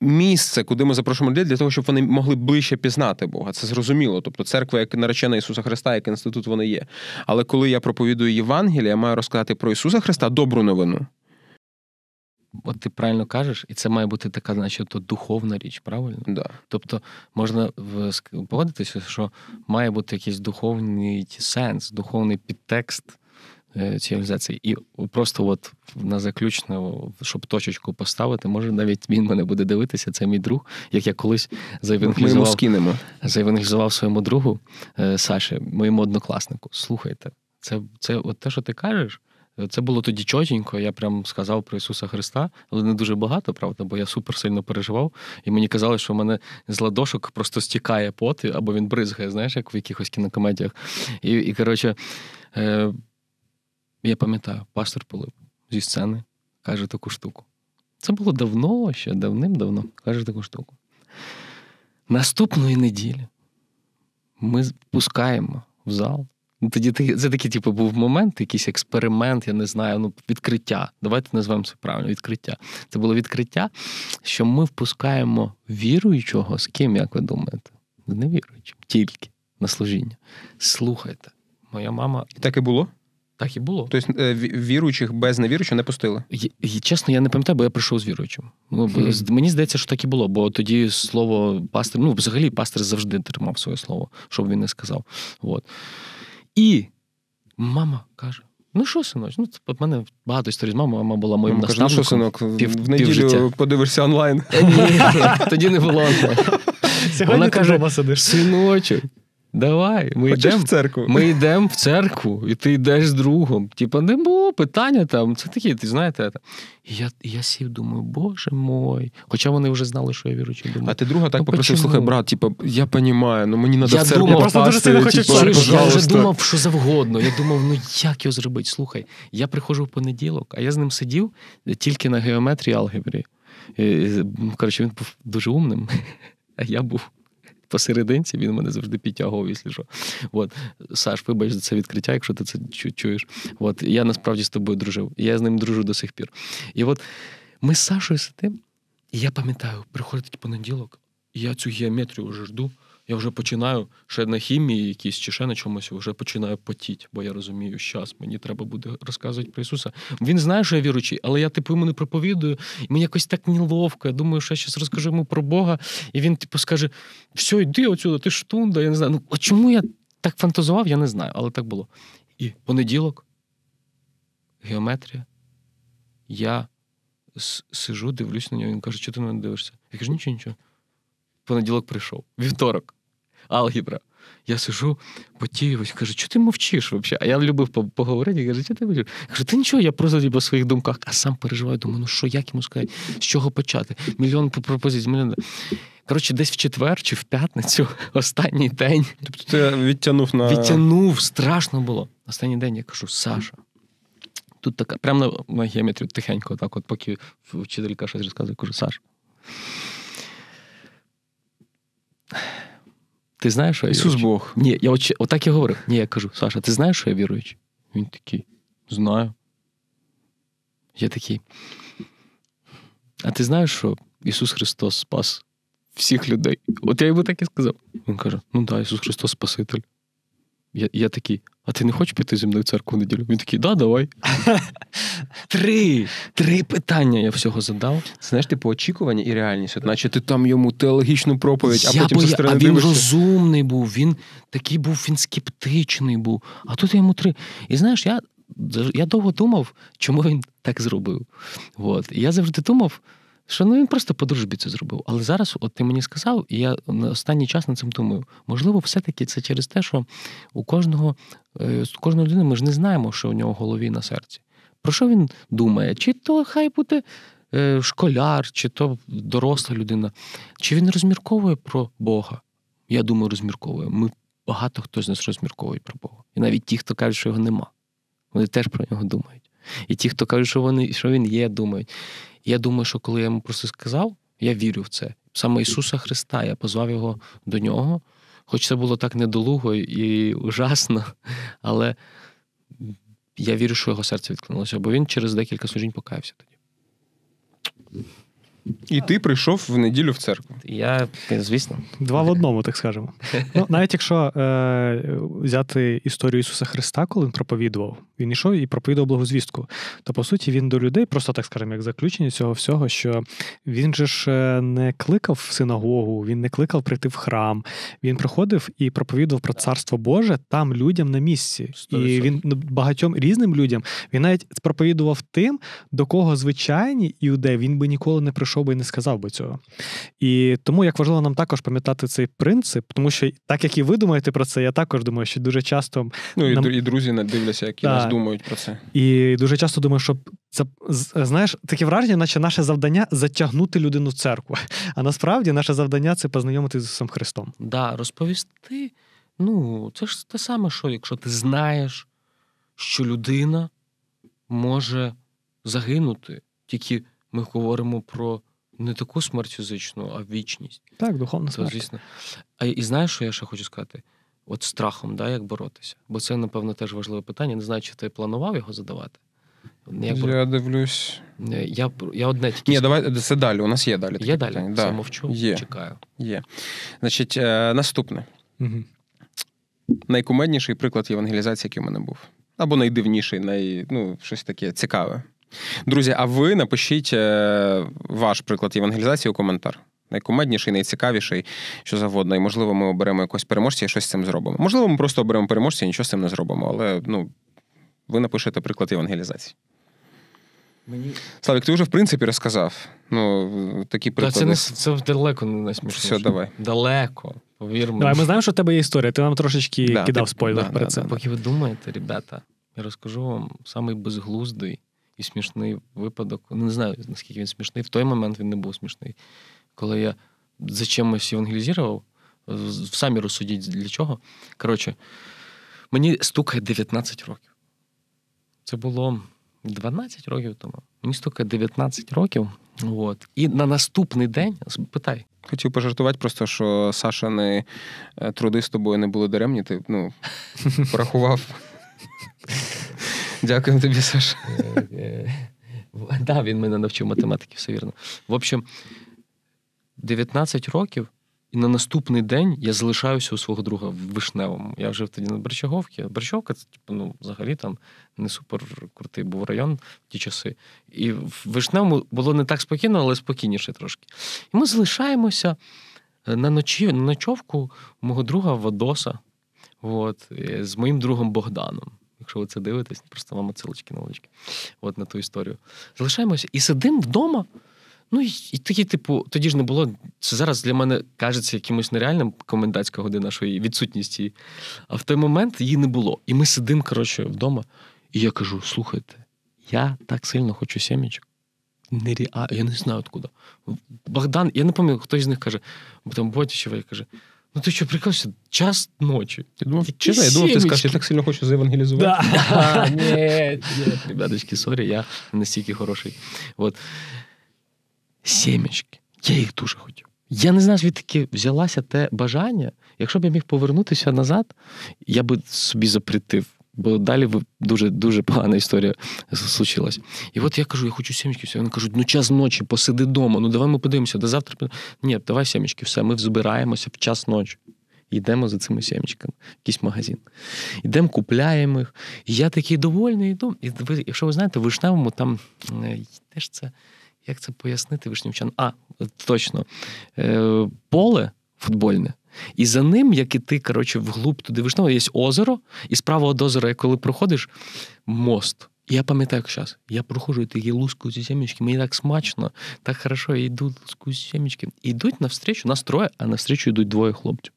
місце, куди ми запрошуємо людей, для того, щоб вони могли ближче пізнати Бога. Це зрозуміло. Тобто, церква, як наречена Ісуса Христа, як інститут, вона є. Але коли я проповідую Євангелія, я маю розказати про Ісуса Христа добру новину. От ти правильно кажеш, і це має бути така, начебто, духовна річ, правильно? Да. Тобто можна погодитися, що має бути якийсь духовний сенс, духовний підтекст Е, цієї організації. І просто от на заключну, щоб точечку поставити, може навіть він мене буде дивитися, це мій друг, як я колись заєвангелізував заєвангелізував своєму другу е, Саші, моєму однокласнику. Слухайте, це це от те, що ти кажеш. Це було тоді чотенько, я прям сказав про Ісуса Христа, але не дуже багато, правда, бо я супер сильно переживав. І мені казали, що в мене з ладошок просто стікає пот, або він бризгає, знаєш, як в якихось кінокомедіях. І, і коротше, е, я пам'ятаю, пастор Пилип зі сцени каже таку штуку. Це було давно, ще давним-давно, каже таку штуку. Наступної неділі ми пускаємо в зал. Ну, тоді це такий, типу, був момент, якийсь експеримент, я не знаю, ну, відкриття. Давайте назвемо це правильно відкриття. Це було відкриття, що ми впускаємо віруючого з ким, як ви думаєте? З невіруючим, тільки на служіння. Слухайте, моя мама. І так і було? Так і було. Тобто е, віруючих без невіруючих не пустили? Я, чесно, я не пам'ятаю, бо я прийшов з віруючим. Ну, mm-hmm. Мені здається, що так і було, бо тоді слово пастир, ну, взагалі, пастир завжди тримав своє слово, що б він не сказав. От. І мама каже: ну що, синоч? ну, в мене багато історій з мамою, мама була моїм мама наставником. Каже, ну що, синок, пів, в неділю півжиття. подивишся онлайн. Е, ні, тоді не було онлайн. Сьогодні Вона ти каже, сидиш. синочок. Давай, ми йдемо в церкву. Ми йдемо в церкву, і ти йдеш з другом. Типа, не було питання там. Це такі, ти знаєте. І я я сів, думаю, боже мой. Хоча вони вже знали, що я віруючий думаю. А ти друга так ну, попросив, слухай, брат, типа, я розумію, ну мені треба в церкву. Я просто дуже сильно хочу чути. Я вже думав, що завгодно. Я думав, ну як його зробити? Слухай, я приходжу в понеділок, а я з ним сидів тільки на геометрії алгебрі. Е, е, коротше, він був дуже умним, а я був посерединці, він мене завжди підтягував, якщо що. От. Саш, вибач за це відкриття, якщо ти це чуєш. От. Я насправді з тобою дружив. Я з ним дружу до сих пір. І от ми з Сашою сидимо, і я пам'ятаю, приходить понеділок, і я цю геометрію вже жду я вже починаю ще на хімії якісь чи ще на чомусь вже починаю потіти, бо я розумію, час мені треба буде розказувати про Ісуса. Він знає, що я віручий, але я типу йому не проповідую, і мені якось так неловко. Я думаю, що я щось розкажу йому про Бога, і він, типу, скаже: все, йди отсюда, ти штунда. Я не знаю. Ну а чому я так фантазував, я не знаю, але так було. І понеділок, геометрія, я сижу, дивлюсь на нього. Він каже, що ти на мене дивишся? Я кажу, нічого, нічого понеділок прийшов, вівторок, алгебра. Я сижу, потіюсь, кажу, що ти мовчиш взагалі? А я любив поговорити, каже, що ти мовчиш? Я кажу, ти нічого, я просто по типу, своїх думках, а сам переживаю, думаю, ну що, як йому сказати, з чого почати? Мільйон пропозицій. Мільйон... Коротше, десь в четвер чи в п'ятницю, останній день. Тобто ти відтягнув на. Відтягнув, страшно було. Останній день я кажу, Саша. Тут така, прямо на, на геометрію тихенько, так, от поки вчителька щось розказує, кажу, Саша. ти знаєш, що я Ісус Бог. Ні, я от, отак я говорив. Ні, я кажу, Саша, ти знаєш, що я віруючий? Він такий, знаю. Я такий. А ти знаєш, що Ісус Христос спас всіх людей? От я йому так і сказав. Він каже: Ну так, да, Ісус Христос Спаситель. Я я такий, а ти не хочеш піти зі мною в церкву в неділю? Він такий, да, давай. Три Три питання я всього задав. Знаєш, типу очікування і реальність, От, наче ти там йому теологічну проповідь, а я потім бо... зі А Він розумний був, він такий був, він скептичний був, а тут йому три. І знаєш, я я довго думав, чому він так зробив. От. я завжди думав, що ну він просто по дружбі це зробив. Але зараз, от ти мені сказав, і я на останній час над цим думаю. Можливо, все-таки це через те, що у кожного у е, кожної людини ми ж не знаємо, що у нього в голові на серці. Про що він думає? Чи то хай буде е, школяр, чи то доросла людина, чи він розмірковує про Бога? Я думаю, розмірковує. Ми багато хто з нас розмірковує про Бога. І навіть ті, хто кажуть, що його нема. Вони теж про нього думають. І ті, хто кажуть, що вони що він є, думають. Я думаю, що коли я йому просто сказав, я вірю в це. Саме Ісуса Христа, я позвав його до нього, хоч це було так недолуго і ужасно, але я вірю, що його серце відкнулося, бо він через декілька служінь покаявся тоді. І ти прийшов в неділю в церкву. Я, звісно, два в одному, так скажемо. Ну, Навіть якщо е, взяти історію Ісуса Христа, коли він проповідував, він йшов і проповідував благозвістку. То по суті він до людей, просто так скажемо, як заключення цього всього, що він же ж е, не кликав в синагогу, він не кликав прийти в храм. Він приходив і проповідував про царство Боже там людям на місці. 100%. І він ну, багатьом різним людям він навіть проповідував тим, до кого звичайні іудеї він би ніколи не прийшов прийшов би і не сказав би цього. І тому як важливо нам також пам'ятати цей принцип, тому що так як і ви думаєте про це, я також думаю, що дуже часто ну і нам... і друзі дивляться, які да. нас думають про це. І дуже часто думаю, що це знаєш таке враження, наче наше завдання затягнути людину в церкву. А насправді наше завдання це познайомити з Ісусом Христом. Да, розповісти. Ну, це ж те саме, що якщо ти знаєш, що людина може загинути тільки ми говоримо про не таку смерть фізичну, а вічність. Так, духовна тобто, смерть. звісно. А і знаєш, що я ще хочу сказати? От страхом, да, як боротися? Бо це, напевно, теж важливе питання. Не знаю, чи ти планував його задавати. Як я бор... дивлюсь. Я я одне тільки. Ні, давай це далі. У нас є далі. Є далі. Питання. Це мовчу, є. чекаю. Є. Значить, е, наступне. Угу. Найкумедніший приклад євангелізації, який в мене був. Або найдивніший, най, ну, щось таке цікаве. Друзі, а ви напишіть е, ваш приклад євангелізації у коментар. Найкомедніший, найцікавіший, що завгодно. І можливо, ми оберемо якогось переможця і щось з цим зробимо. Можливо, ми просто оберемо переможця і нічого з цим не зробимо. Але ну, ви напишете приклад євангелізації. Мені... Славік, ти вже в принципі розказав. Ну, такі приклади. це, не, це далеко не найсмішніше. Все, давай. Далеко. Повір мені. Давай, ми знаємо, що в тебе є історія. Ти нам трошечки да, кидав ти... спойлер да, перед да, цим. Поки ви думаєте, ребята, я розкажу вам самий безглуздий і смішний випадок. Ну, не знаю, наскільки він смішний. В той момент він не був смішний. Коли я за чимось евангелізував, самі розсудіть для чого. Коротше, мені стукає 19 років. Це було 12 років тому. Мені стукає 19 років. От. І на наступний день питай. Хотів пожартувати, просто що Саша не е, труди з тобою не були даремні. Ти ну порахував Дякую тобі, Саша. Е, е, так, він мене навчив математики, все вірно. В общем, 19 років. І на наступний день я залишаюся у свого друга в Вишневому. Я жив тоді на Берчаговці. Берчаговка це типу, ну, взагалі там не супер крутий був район в ті часи. І в Вишневому було не так спокійно, але спокійніше трошки. І ми залишаємося е, на ночі, на ночовку мого друга Вадоса, от, з моїм другом Богданом. Якщо ви це дивитесь, просто вам отсилочки наволочки. От на ту історію. Залишаємося і сидимо вдома. Ну і, і такі, типу, тоді ж не було. Це зараз для мене кажеться якимось нереальним комендантська година, що її відсутність її. А в той момент її не було. І ми сидимо, коротше, вдома. І я кажу: слухайте, я так сильно хочу сім'ячок. Нереально, я не знаю откуда. Богдан, я не пам'ятаю, хтось з них каже, там Ботічева каже: Ну ти що, прикалуєшся? Час ночі. Я думав, Які чесно, я думав, ти скажеш, я так сильно хочу заевангелізувати. Да. ребяточки, сорі, я настільки хороший. От. Сімечки. Я їх дуже хотів. Я не знаю, звідки взялася те бажання. Якщо б я міг повернутися назад, я би собі запретив Бо далі дуже дуже погана історія случилась. І от я кажу, я хочу сімечки, все. Вони кажуть, ну час ночі, посиди вдома, ну давай ми подивимося, до завтра. Ні, давай сімечки, все, ми збираємося в час ночі. Йдемо за цими сімечками, в якийсь магазин. Йдемо, купляємо їх. І я такий довольний йду. І ви, якщо ви знаєте, в вишневому там е, теж це, як це пояснити вишнівчан? А, точно, е, поле футбольне. І за ним, як і ти, коротше, вглуб туди вишнево, ну, є озеро, і справа від озера, як коли проходиш, мост. І я пам'ятаю, як зараз, я проходжу такі луску зі сімечки, мені так смачно, так хорошо, я йду луску зі сімечки. Йдуть навстрічу, нас троє, а навстрічу йдуть двоє хлопців.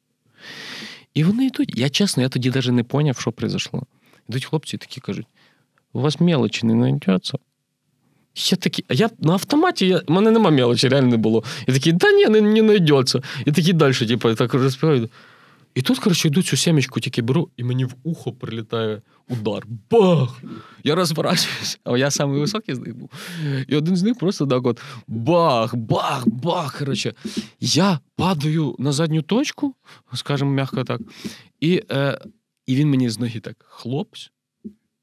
І вони йдуть. Я чесно, я тоді навіть не поняв, що произошло. Йдуть хлопці і такі кажуть: у вас мелочі не знайдеться. Я такий, а я на автоматі, я, в мене нема мелочі, реально не було. І такий, да ні, не, не найдеться. І такий далі, типу, так розповідаю. І тут, коротше, йду цю сімечку тільки беру, і мені в ухо прилітає удар. Бах! Я розворачуюсь, а я самий високий з них був. І один з них просто так от бах, бах, бах. Коротше, я падаю на задню точку, скажімо м'яко так, і е, і він мені з ноги так хлопсь.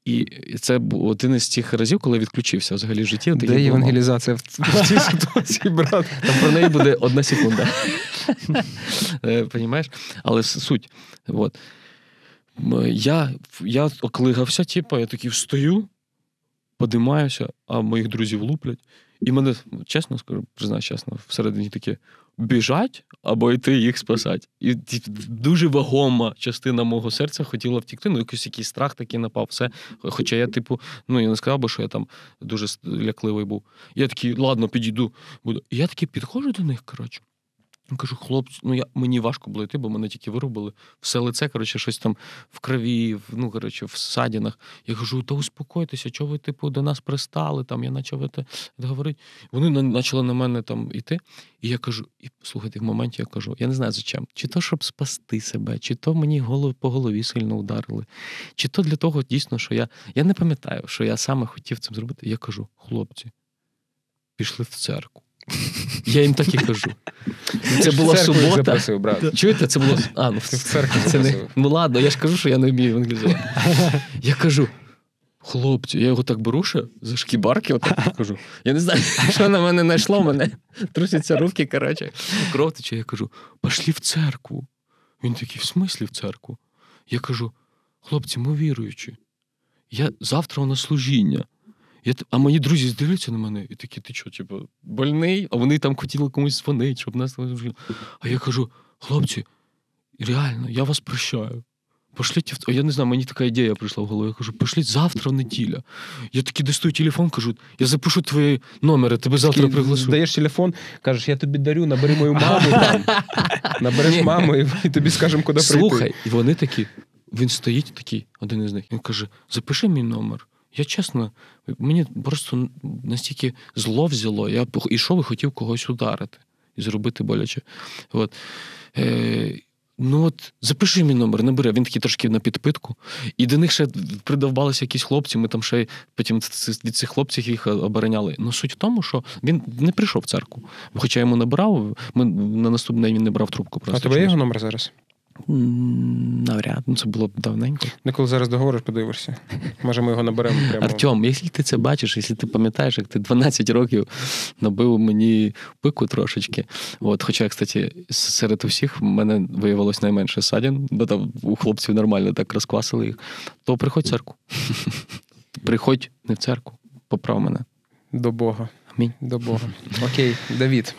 І це був один із тих разів, коли відключився взагалі в житті. Де євангелізація в цій ситуації, брат? Там про неї буде одна секунда. Е, понімаєш? Але суть. От. Я я оклигався, типу, я такий встаю, подимаюся, а моїх друзів луплять. І мене, чесно скажу, признаю, чесно, всередині таке: біжать або йти їх спасати. І дуже вагома частина мого серця хотіла втікти. Ну, якийсь якийсь страх такий напав. Все. Хоча я, типу, ну я не сказав, би, що я там дуже лякливий був. Я такий, ладно, підійду. буду. І я такий підходжу до них, коротше. Я Кажу, хлопці, ну я мені важко було йти, бо мене тільки вирубили. Все лице, коротше, щось там в крові, ну коротше, в садінах. Я кажу, та успокойтеся, чого ви типу до нас пристали? Там я почав це говорити. Вони почали на мене там іти. І я кажу: і слухайте, в моменті я кажу, я не знаю за чим. чи то щоб спасти себе, чи то мені голову по голові сильно ударили, чи то для того дійсно, що я. Я не пам'ятаю, що я саме хотів цим зробити. Я кажу, хлопці, пішли в церкву. Я їм так і кажу. Це була субота. Чуєте, це було. А, ну, в церкві це не... Ну ладно, я ж кажу, що я не вмію евангелізувати. Я кажу. Хлопці, я його так беру що за шкібарки, отак кажу. Я не знаю, що на мене знайшло, мене трусяться руки, коротше. Кров тече, я кажу: пошлі в церкву. Він такий, в смислі в церкву? Я кажу: хлопці, ми віруючі. Я завтра у нас служіння. Я, А мої друзі дивляться на мене і такі, ти що, типу, больний? А вони там хотіли комусь дзвонити, щоб нас не А я кажу: хлопці, реально, я вас прощаю. Пошліть, я не знаю, мені така ідея прийшла в голову. Я кажу, пошліть завтра в неділя. Я таки достаю телефон, кажу, я запишу твої номери, тебе завтра приглашу. Даєш телефон, кажеш, я тобі дарю, набери мою маму там. Набереш маму і тобі скажемо, куди прийти. Слухай, і вони такі, він стоїть такий, один із них. Він каже: запиши мій номер. Я чесно, мені просто настільки зло взяло, я йшов і хотів когось ударити і зробити боляче. От. Е, Ну от запиши мій номер, не бере. Він такий трошки на підпитку. І до них ще придовбалися якісь хлопці. Ми там ще потім від цих хлопців їх е, обороняли. Ну суть в тому, що він не прийшов в церкву. Хоча йому набирав, ми на наступний день він не брав трубку. Просто а тебе його номер зараз? Навряд, ну це було б давненько. Ну, коли зараз договориш, подивишся. Може, ми його наберемо прямо. Артем, якщо ти це бачиш, якщо ти пам'ятаєш, як ти 12 років набив мені пику трошечки. От, Хоча, кстати, серед усіх в мене виявилось найменше садін, бо там у хлопців нормально так розквасили їх, то приходь в церкву. Приходь не в церкву, поправ мене. До Бога. Амінь. До Бога. Окей, Давід.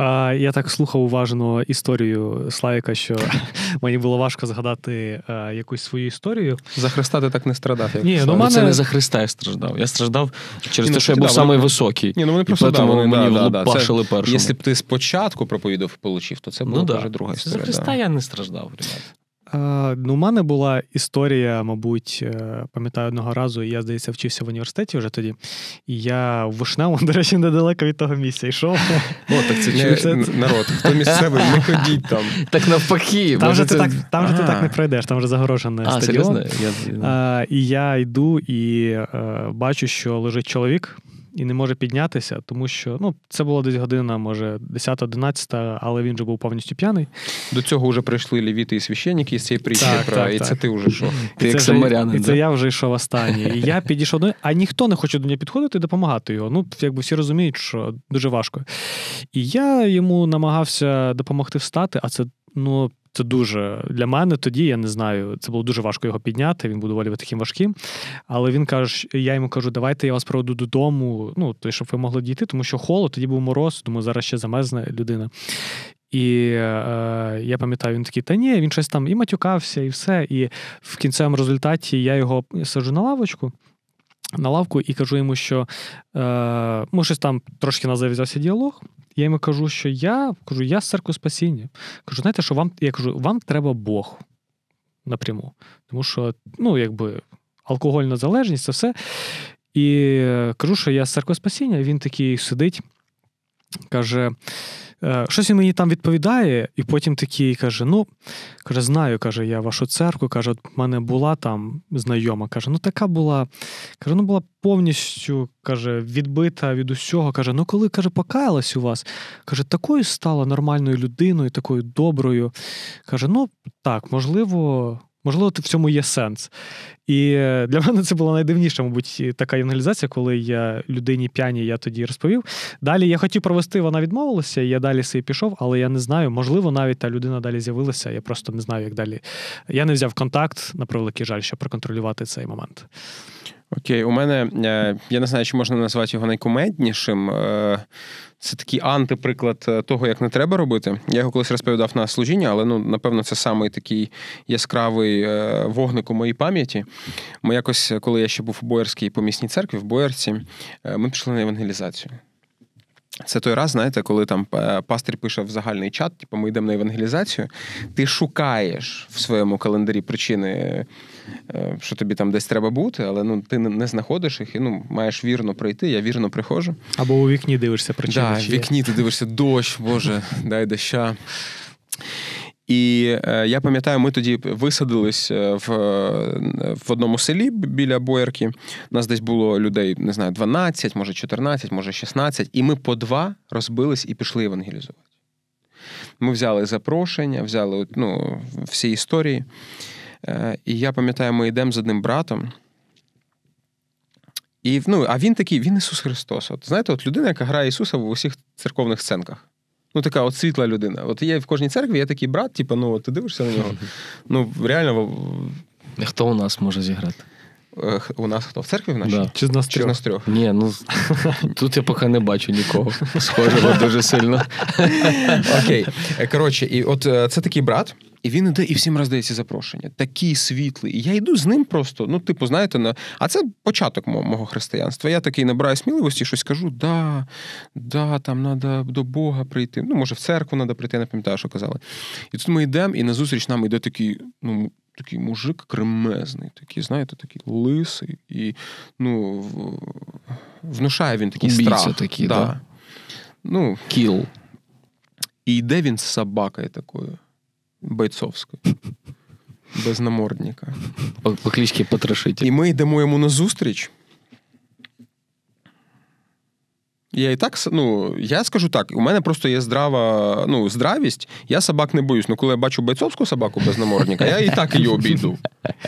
А, Я так слухав уважно історію Славіка, що мені було важко згадати а, е, якусь свою історію. За Христа ти так не страдав. Як Ні, ну, мене... Це не за Христа я страждав. Я страждав через Ні, ну, те, що я був да, ну вони да, мені да, да, пашили першим. Якщо б ти спочатку проповідав получив, то це була ну, дуже друга історія. За Христа я не страждав. Ребят. Е, ну, У мене була історія, мабуть, е, пам'ятаю одного разу, я, здається, вчився в університеті вже тоді. І я в вишневому, до речі, недалеко від того місця йшов. О, так це не народ. Хто місцевий, не ходіть там. Так навпаки, там же ти так не пройдеш, там вже загорожений а, стадіон. Е, і я йду і бачу, що лежить чоловік і не може піднятися, тому що ну, це була десь година, може, 10-11, але він же був повністю п'яний. До цього вже прийшли лівіти і священники із цієї притчі про так, і так. це ти вже йшов. Ти як самарянин. І це я вже йшов останній. І я підійшов до а ніхто не хоче до нього підходити і допомагати його. Ну, якби всі розуміють, що дуже важко. І я йому намагався допомогти встати, а це ну. Це дуже для мене тоді, я не знаю, це було дуже важко його підняти. Він був доволі таким важким. Але він каже, я йому кажу, давайте я вас проведу додому, ну, то, щоб ви могли дійти, тому що холод, тоді був мороз, тому зараз ще замерзне людина. І е, я пам'ятаю, він такий, та ні, він щось там і матюкався, і все. І в кінцевому результаті я його саджу на лавочку на лавку і кажу йому, що е, ну, щось там трошки нас діалог. Я йому кажу, що я кажу, я з церкви спасіння. Кажу, знаєте, що вам я кажу, вам треба Бог напряму. Тому що, ну, якби алкогольна залежність, це все. І е, кажу, що я з церкви спасіння. Він такий сидить, каже. Е, щось він мені там відповідає, і потім такий каже: Ну, каже, знаю, каже, я вашу церкву. Каже, от в мене була там знайома. Каже, ну така була. Каже, ну була повністю каже, відбита від усього. Каже, ну коли каже, покаялась у вас, каже, такою стала нормальною людиною, такою доброю. Каже, ну так, можливо, Можливо, в цьому є сенс. І е, для мене це була найдивніша, мабуть, така євангелізація, коли я людині п'яні, я тоді розповів. Далі я хотів провести, вона відмовилася, я далі собі пішов, але я не знаю. Можливо, навіть та людина далі з'явилася. Я просто не знаю, як далі. Я не взяв контакт на превеликий жаль, щоб проконтролювати цей момент. Окей, у мене е, я не знаю, чи можна назвати його найкомеднішим. Е, це такий антиприклад е, того, як не треба робити. Я його колись розповідав на служіння, але ну, напевно, це самий такий яскравий вогник у моїй пам'яті. Ми якось, коли я ще був у Боярській помісній церкві в Боярці, ми пішли на евангелізацію. Це той раз, знаєте, коли там е, пастир пише в загальний чат, типу ми йдемо на евангелізацію, ти шукаєш в своєму календарі причини, е, що тобі там десь треба бути, але ну ти не знаходиш їх і ну маєш вірно прийти, я вірно приходжу. Або у вікні дивишся причини. Да, в вікні ти дивишся дощ, Боже, дай доща. І е, я пам'ятаю, ми тоді висадились е, в е, в одному селі біля Боярки. Нас десь було людей, не знаю, 12, може 14, може 16, і ми по два розбились і пішли евангелізувати. Ми взяли запрошення, взяли ну, всі історії. І я пам'ятаю, ми йдемо з одним братом. І, ну, А він такий, він Ісус Христос. От Знаєте, от людина, яка грає Ісуса в усіх церковних сценках ну така от світла людина. От є в кожній церкві, є такий брат, типу, ну от ти дивишся на нього. Ну реально. Хто у нас може зіграти? Е, у нас хто в церкві в нашій? Да. Чи з нас Чи трьох? З трьох? Ні, ну тут я поки не бачу нікого. Схожого дуже сильно. Окей. Е, коротше, і от е, це такий брат. І він іде і всім роздається запрошення. Такий світлий. І я йду з ним просто. Ну, типу, знаєте, на... а це початок мого християнства. Я такий набираю сміливості, щось кажу: да, да, там треба до Бога прийти. Ну, може, в церкву треба прийти, я не пам'ятаю, що казали. І тут ми йдемо, і назустріч нам йде такий, ну. Такий мужик кремезний, такий, знаєте, такий лисий. І ну, внушає він такий Убійця страх. Такі, да. да. Ну, Кіл. І йде він з собакою такою. Бойцовської Без намордника. По кличці потрошитель. І ми йдемо йому назустріч. Я і так ну, я скажу так, у мене просто є здрава, ну, здравість, я собак не боюсь. Ну коли я бачу бойцовську собаку без намордника, я і так її обійду.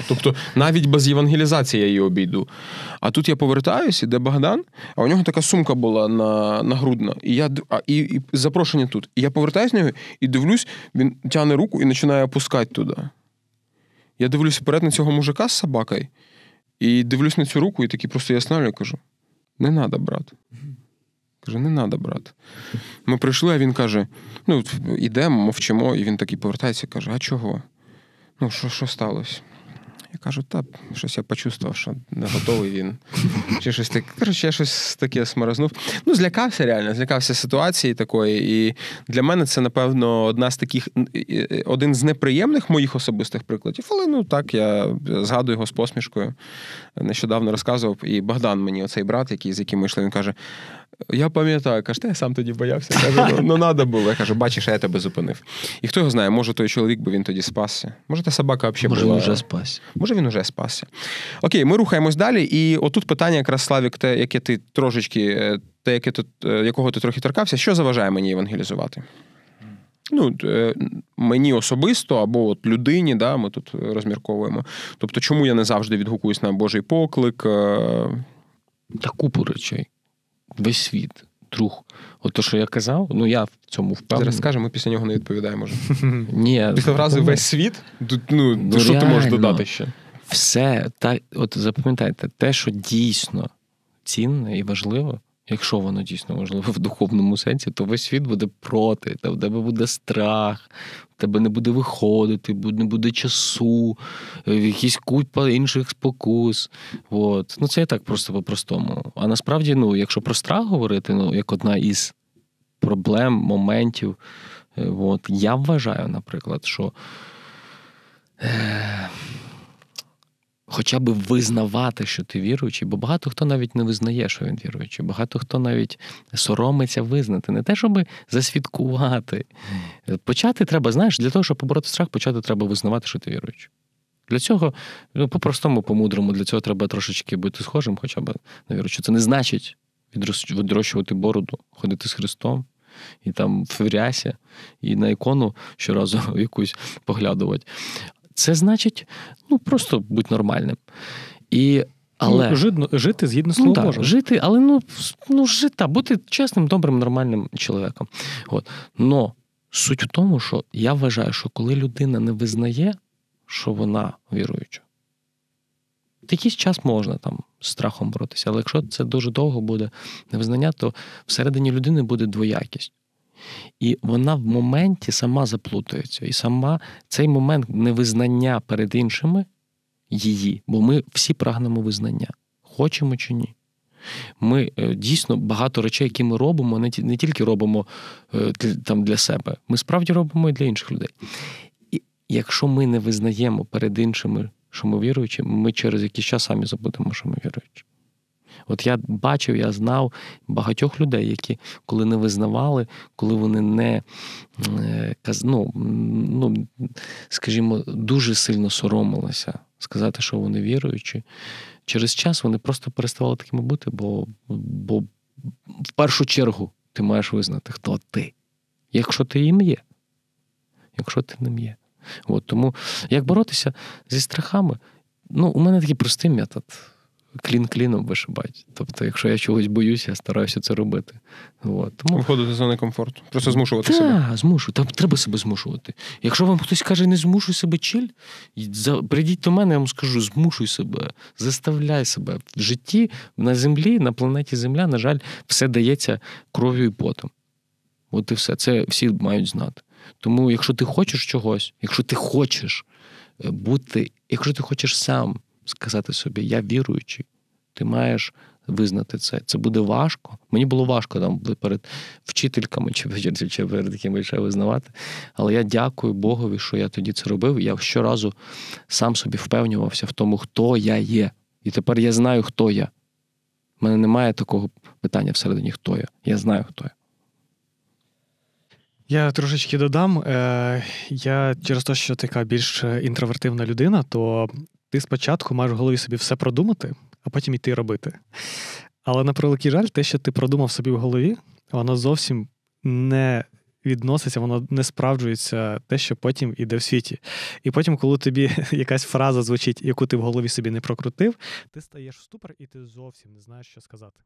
Тобто навіть без євангелізації я її обійду. А тут я повертаюся, іде Богдан, а у нього така сумка була на, грудна, і я а, і, і запрошення тут. І я повертаюся до нього і дивлюсь, він тягне руку і починає опускати туди. Я дивлюсь вперед на цього мужика з собакою, і дивлюсь на цю руку, і такий просто я снавлю кажу: не треба, брат. Каже, не треба, брат. Ми прийшли, а він каже: ну, ідемо, мовчимо, і він такий повертається і каже: а чого? Ну, що що сталося? Я кажу, та щось я почувствував, що не готовий він. Чи щось таке. Коротше, я щось таке сморознув. Ну, злякався реально, злякався ситуації такої. І для мене це, напевно, одна з таких один з неприємних моїх особистих прикладів. Але ну так, я згадую його з посмішкою. Нещодавно розказував, і Богдан мені, оцей брат, який з яким ми йшли, він каже: я пам'ятаю, каже, я сам тоді боявся. Каже, ну треба ну, було. Я кажу, бачиш, я тебе зупинив. І хто його знає, може той чоловік, бо він тоді спасся. Може, та собака взагалі Може, він вже спасся. Може, він уже спасся. Окей, ми рухаємось далі. І отут питання, якраз Славік, те, яке ти трошечки, е, те, яке ти, е, якого ти трохи торкався, що заважає мені евангелізувати? Ну, е, Мені особисто або от людині, да, ми тут розмірковуємо. Тобто, чому я не завжди відгукуюсь на Божий поклик? Та купу речей весь світ, друг. От то, що я казав, ну я в цьому впевнений. Зараз скажемо, ми після нього не відповідаємо. вже. Ні, Після ну, фрази весь світ, ну, ну що ти можеш додати ще? Все, та, от запам'ятайте, те, що дійсно цінне і важливо. Якщо воно дійсно можливо в духовному сенсі, то весь світ буде проти, та в тебе буде страх, в тебе не буде виходити, не буде часу, е, якісь купа інших спокус. От. Ну це і так просто по-простому. А насправді, ну, якщо про страх говорити, ну як одна із проблем, моментів, е, от, я вважаю, наприклад, що. Е, хоча би визнавати, що ти віруючий, бо багато хто навіть не визнає, що він віруючий, багато хто навіть соромиться визнати, не те, щоб засвідкувати. Почати треба, знаєш, для того, щоб побороти страх, почати треба визнавати, що ти віруючий. Для цього, ну, по-простому, по-мудрому, для цього треба трошечки бути схожим, хоча б на віруючий. Це не значить відрощувати бороду, ходити з Христом. І там в рясі, і на ікону щоразу якусь поглядувати. Це значить, ну просто будь нормальним. І але... Ну, жидно, жити згідно ну, слова ну, Божого. Жити, але ну ну жита, бути чесним, добрим, нормальним чоловіком. От. Но суть в тому, що я вважаю, що коли людина не визнає, що вона віруюча, якийсь час можна там з страхом боротися, але якщо це дуже довго буде невизнання, то всередині людини буде двоякість. І вона в моменті сама заплутається. І сама цей момент невизнання перед іншими її, бо ми всі прагнемо визнання, хочемо чи ні. Ми е, дійсно багато речей, які ми робимо, не тільки робимо е, там для себе, ми справді робимо і для інших людей. І якщо ми не визнаємо перед іншими, що ми віруючі, ми через якийсь час самі забудемо, що ми віруючі. От я бачив, я знав багатьох людей, які коли не визнавали, коли вони не е, ну, ну, скажімо, дуже сильно соромилися сказати, що вони віруючі. Через час вони просто переставали такими бути, бо, бо в першу чергу ти маєш визнати, хто ти. Якщо ти їм є, якщо ти ним є. От, Тому як боротися зі страхами? Ну, У мене такий простий метод клін кліном вишибать. Тобто, якщо я чогось боюсь, я стараюся це робити. От. Тому... Виходити за некомфорт. Просто змушувати Та, себе. Так, змушу. Там треба себе змушувати. Якщо вам хтось каже, не змушуй себе чиль, прийдіть до мене, я вам скажу, змушуй себе, заставляй себе. В житті на землі, на планеті Земля, на жаль, все дається кров'ю і потом. От і все. Це всі мають знати. Тому, якщо ти хочеш чогось, якщо ти хочеш е, бути, якщо ти хочеш сам сказати собі, я віруючий, ти маєш визнати це. Це буде важко. Мені було важко там перед вчительками чи перед, чи перед якими ще визнавати. Але я дякую Богові, що я тоді це робив. Я щоразу сам собі впевнювався в тому, хто я є. І тепер я знаю, хто я. У мене немає такого питання всередині, хто я. Я знаю, хто я. Я трошечки додам. Е, я через те, що така більш е, інтровертивна людина, то ти спочатку маєш в голові собі все продумати, а потім йти робити. Але на превеликий жаль, те, що ти продумав собі в голові, воно зовсім не відноситься, воно не справджується те, що потім іде в світі. І потім, коли тобі якась фраза звучить, яку ти в голові собі не прокрутив, ти стаєш в ступор і ти зовсім не знаєш, що сказати.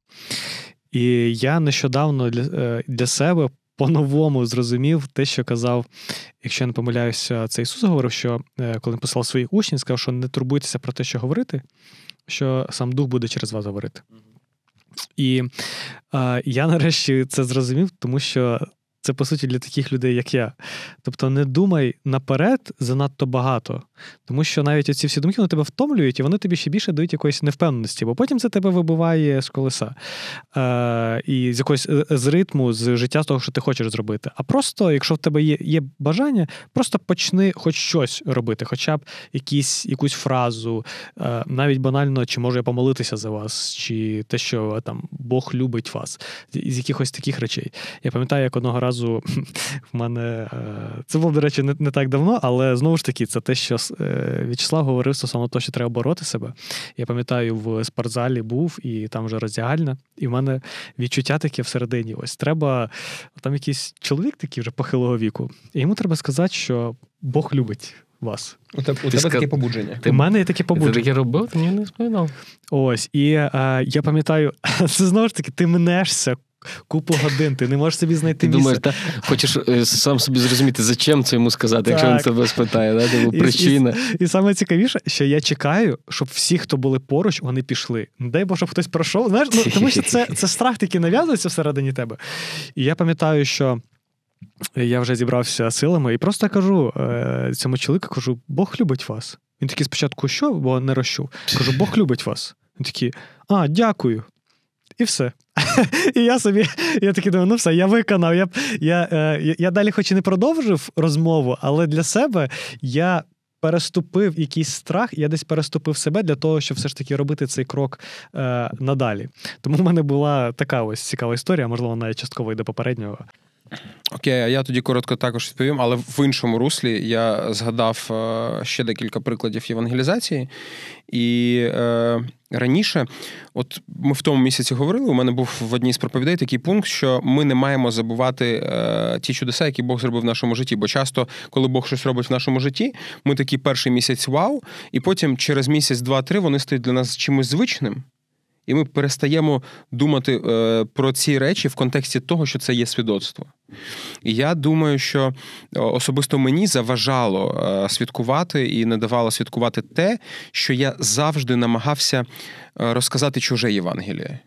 І я нещодавно для, е, для себе по-новому зрозумів те, що казав, якщо я не помиляюся, це Ісус говорив, що е, коли він послав своїх учнів, сказав, що не турбуйтеся про те, що говорити, що сам дух буде через вас говорити. І е, я нарешті це зрозумів, тому що це по суті для таких людей, як я. Тобто, не думай наперед занадто багато, тому що навіть оці всі думки вони тебе втомлюють, і вони тобі ще більше дають якоїсь невпевненості, бо потім це тебе вибиває з колеса е, і з якогось е, з ритму, з життя, з того, що ти хочеш зробити. А просто, якщо в тебе є є бажання, просто почни хоч щось робити, хоча б якісь, якусь фразу, е, навіть банально, чи можу я помолитися за вас, чи те, що там Бог любить вас, з якихось таких речей. Я пам'ятаю, як одного разу разу в мене е, це було, до речі, не, не так давно, але знову ж таки, це те, що е, В'ячеслав говорив стосовно того, що треба бороти себе. Я пам'ятаю, в спортзалі був і там вже роздягальна, і в мене відчуття таке всередині. Ось треба там якийсь чоловік, такий вже похилого віку, і йому треба сказати, що Бог любить. Вас. У тебе у тебе ска... таке побудження. Ти... У мене є таке побудження. Ти робив, ти мені не сповідав. Ось. І е, я пам'ятаю, це знову ж таки, ти мнешся купу годин, ти не можеш собі знайти місце. Думаєш, та, хочеш е, сам собі зрозуміти, зачем це йому сказати, якщо він тебе спитає, да? Тому типу, причина. І, і, саме цікавіше, що я чекаю, щоб всі, хто були поруч, вони пішли. Ну, дай Боже, щоб хтось пройшов. Знаєш, ну тому що це це страх, який нав'язується всередині тебе. І я пам'ятаю, що. Я вже зібрався силами і просто кажу е, цьому чоловіку, кажу, Бог любить вас. Він такий спочатку, що, бо не розчув. Кажу, Бог любить вас. Він такий, а, дякую і все. І я собі, я такий думаю, ну все, я виконав. Я я, е, я, я далі, хоч і не продовжив розмову, але для себе я. Переступив якийсь страх, я десь переступив себе для того, щоб все ж таки робити цей крок е, надалі. Тому в мене була така ось цікава історія, можливо, вона частково йде попереднього. Окей, я тоді коротко також відповім, але в іншому руслі я згадав е, ще декілька прикладів євангелізації. І е, раніше, от ми в тому місяці говорили, у мене був в одній з проповідей такий пункт, що ми не маємо забувати е, ті чудеса, які Бог зробив в нашому житті. Бо часто, коли Бог щось робить в нашому житті, ми такий перший місяць вау, і потім через місяць, два-три вони стають для нас чимось звичним. І ми перестаємо думати е, про ці речі в контексті того, що це є свідоцтво. І я думаю, що е, особисто мені заважало е, свідкувати і не давало свідкувати те, що я завжди намагався е, розказати чуже Євангеліє.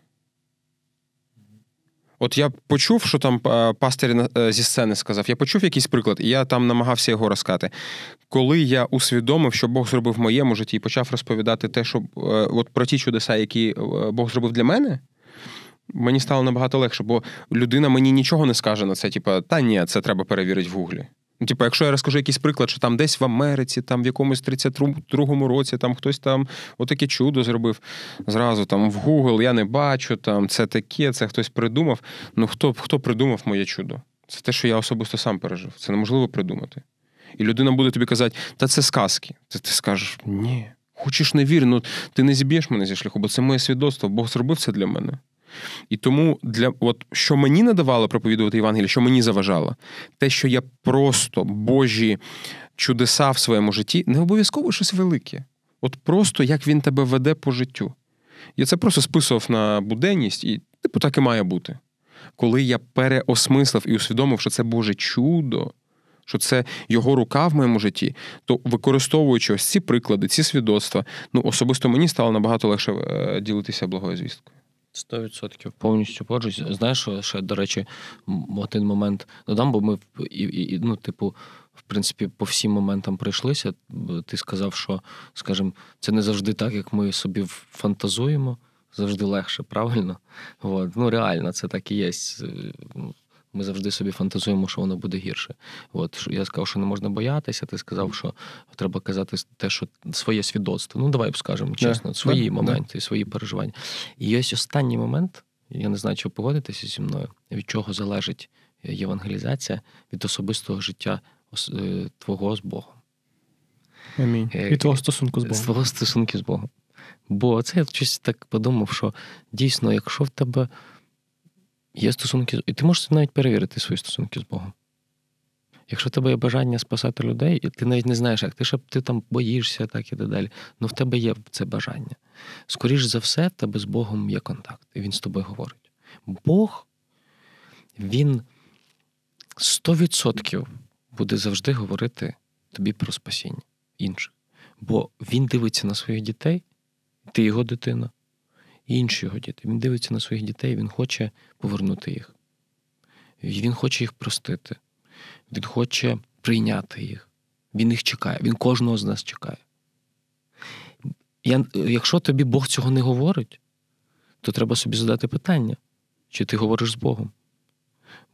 От я почув, що там е, пастир е, зі сцени сказав. Я почув якийсь приклад, і я там намагався його розкати. Коли я усвідомив, що Бог зробив в моєму житті, і почав розповідати те, що е, от про ті чудеса, які Бог зробив для мене. Мені стало набагато легше, бо людина мені нічого не скаже на це, типу, та ні, це треба перевірити в гуглі. Ну, типу, якщо я розкажу якийсь приклад, що там десь в Америці, там в якомусь 32-му році, там хтось там отаке чудо зробив. Зразу там в Google я не бачу, там це таке, це хтось придумав. Ну хто хто придумав моє чудо? Це те, що я особисто сам пережив. Це неможливо придумати. І людина буде тобі казати, та це сказки. Та ти скажеш, ні, хочеш не вір, ну ти не зіб'єш мене зі шляху, бо це моє свідоцтво, Бог зробив це для мене. І тому для от що мені надавало проповідувати Євангеліє, що мені заважало, те, що я просто Божі чудеса в своєму житті, не обов'язково щось велике. От просто як він тебе веде по життю. Я це просто списував на буденність, і типу так і має бути. Коли я переосмислив і усвідомив, що це Боже чудо, що це його рука в моєму житті, то використовуючи ось ці приклади, ці свідоцтва, ну особисто мені стало набагато легше е, ділитися благою звісткою. Сто відсотків повністю поджусь. Знаєш, ще, до речі, один момент додам, бо ми і, і, ну, типу, в принципі, по всім моментам прийшлися. Ти сказав, що, скажімо, це не завжди так, як ми собі фантазуємо, завжди легше, правильно? От. Ну, реально, це так і є. Е, ну, ми завжди собі фантазуємо, що воно буде гірше. От я сказав, що не можна боятися. Ти сказав, що треба казати те, що своє свідоцтво. Ну давай скажемо чесно, yeah. свої yeah. моменти, yeah. свої переживання. І ось останній момент. Я не знаю, чи погодитися зі мною, від чого залежить євангелізація від особистого життя е, твого з Богом. Амінь. Е, І твого стосунку з Богом. Твого стосунку з Богом. Бо це я щось так подумав, що дійсно, якщо в тебе Є стосунки, і ти можеш навіть перевірити свої стосунки з Богом. Якщо в тебе є бажання спасати людей, і ти навіть не знаєш, як ти ще ти там боїшся, так і так далі. Ну в тебе є це бажання. Скоріш за все, в тебе з Богом є контакт, і він з тобою говорить. Бог, він 100% буде завжди говорити тобі про спасіння інших. Бо він дивиться на своїх дітей, ти його дитина, і інші його діти. Він дивиться на своїх дітей, він хоче повернути їх. Він хоче їх простити. Він хоче прийняти їх. Він їх чекає, він кожного з нас чекає. Я, Якщо тобі Бог цього не говорить, то треба собі задати питання, чи ти говориш з Богом.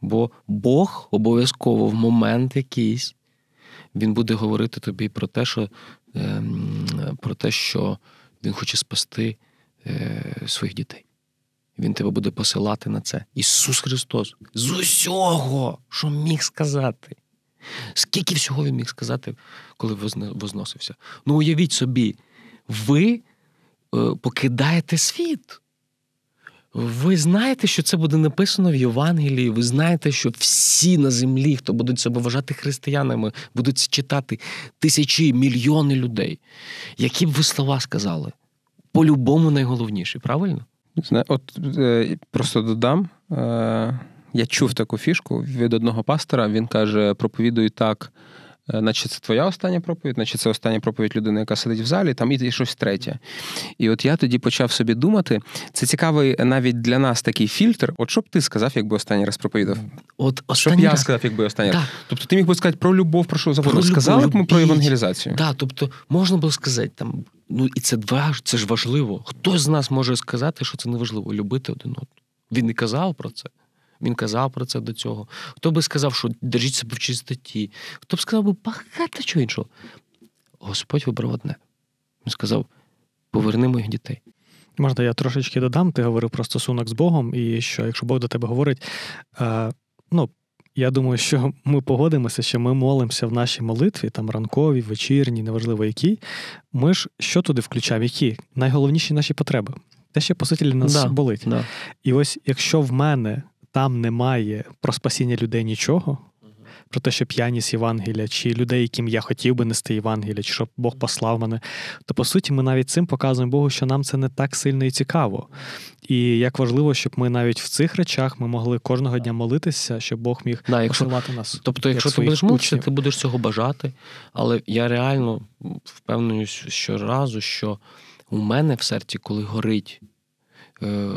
Бо Бог обов'язково в момент якийсь Він буде говорити тобі про те, що, ем, про те, що Він хоче спасти Е, своїх дітей. Він тебе буде посилати на це. Ісус Христос з усього, що міг сказати. Скільки всього він міг сказати, коли возносився? Ну, уявіть собі, ви е, покидаєте світ. Ви знаєте, що це буде написано в Євангелії. Ви знаєте, що всі на землі, хто будуть себе вважати християнами, будуть читати тисячі, мільйони людей, які б ви слова сказали по-любому найголовніший, правильно? От е, просто додам. Е, я чув таку фішку від одного пастора. Він каже: проповідую так. Е, наче це твоя остання проповідь, наче це остання проповідь людини, яка сидить в залі, там і щось третє. І от я тоді почав собі думати, це цікавий навіть для нас такий фільтр. От що б ти сказав, якби останній раз проповідав? От останній Щоб раз. я сказав, якби останній так. раз. Тобто ти міг би сказати про любов, про що завгодно. Сказали б ми про евангелізацію. Так, тобто можна було сказати там. Ну і це два це ж важливо. Хтось з нас може сказати, що це не важливо любити один одного. Він не казав про це. Він казав про це до цього. Хто би сказав, що держіть себе в чистоті? Хто б сказав би багато чого іншого? Господь вибрав одне. Він сказав: поверни моїх дітей. Можна, я трошечки додам. Ти говорив про стосунок з Богом, і що якщо Бог до тебе говорить, е, ну. Я думаю, що ми погодимося, що ми молимося в нашій молитві, там ранковій, вечірній, неважливо якій. Ми ж що туди включаємо? Які найголовніші наші потреби? Те, що по суті нас да, болить. Да. І ось якщо в мене там немає про спасіння людей нічого, про те, що п'яність Євангелія, чи людей, яким я хотів би нести Євангелія, чи щоб Бог послав мене. То по суті, ми навіть цим показуємо Богу, що нам це не так сильно і цікаво. І як важливо, щоб ми навіть в цих речах ми могли кожного дня молитися, щоб Бог міг да, посилати нас. Тобто, якщо як ти будеш мовчати, ти будеш цього бажати. Але я реально впевнююсь щоразу, що у мене в серці, коли горить е, е,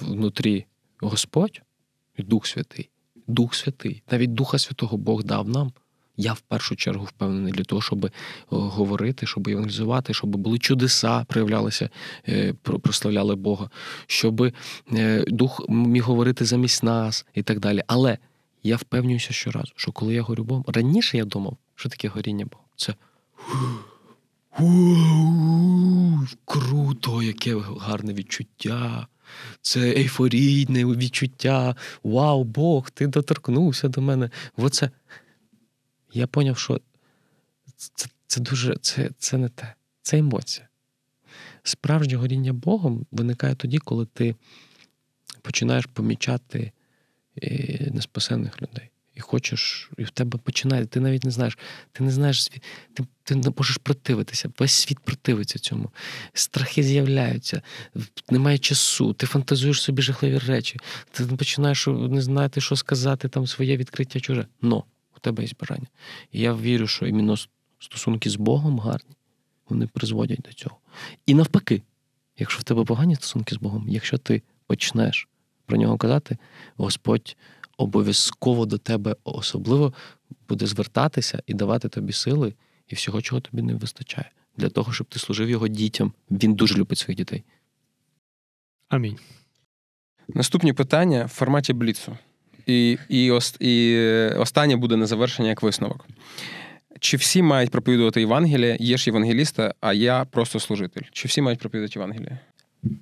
внутрі. Господь і Дух Святий. Дух Святий. Навіть Духа Святого Бог дав нам. Я в першу чергу впевнений для того, щоб е, говорити, щоб евангелізувати, щоб були чудеса, проявлялися, е, прославляли Бога, щоб е, Дух міг говорити замість нас і так далі. Але я впевнююся щоразу, що коли я горю Богом, раніше я думав, що таке горіння Бога. Це круто, яке гарне відчуття це ейфорійне відчуття. Вау, Бог, ти доторкнувся до мене. Оце. Я поняв, що це це дуже це, це не те, це емоція. Справжнє горіння Богом виникає тоді, коли ти починаєш помічати е, неспасенних людей хочеш, і в тебе починає. Ти навіть не знаєш, ти не знаєш, ти ти не можеш противитися. Весь світ противиться цьому. Страхи з'являються, немає часу, ти фантазуєш собі жахливі речі, ти починаєш не знати, що сказати, там своє відкриття чуже. Но у тебе є бажання. І я вірю, що іменно стосунки з Богом гарні, вони призводять до цього. І навпаки, якщо в тебе погані стосунки з Богом, якщо ти почнеш про нього казати, Господь обов'язково до тебе особливо буде звертатися і давати тобі сили і всього, чого тобі не вистачає, для того, щоб ти служив його дітям. Він дуже любить своїх дітей. Амінь. Наступні питання в форматі бліцу. І і, ост, і е, останнє буде на завершення як висновок. Чи всі мають проповідувати Євангеліє? Є ж євангеліста, а я просто служитель. Чи всі мають проповідати Євангеліє?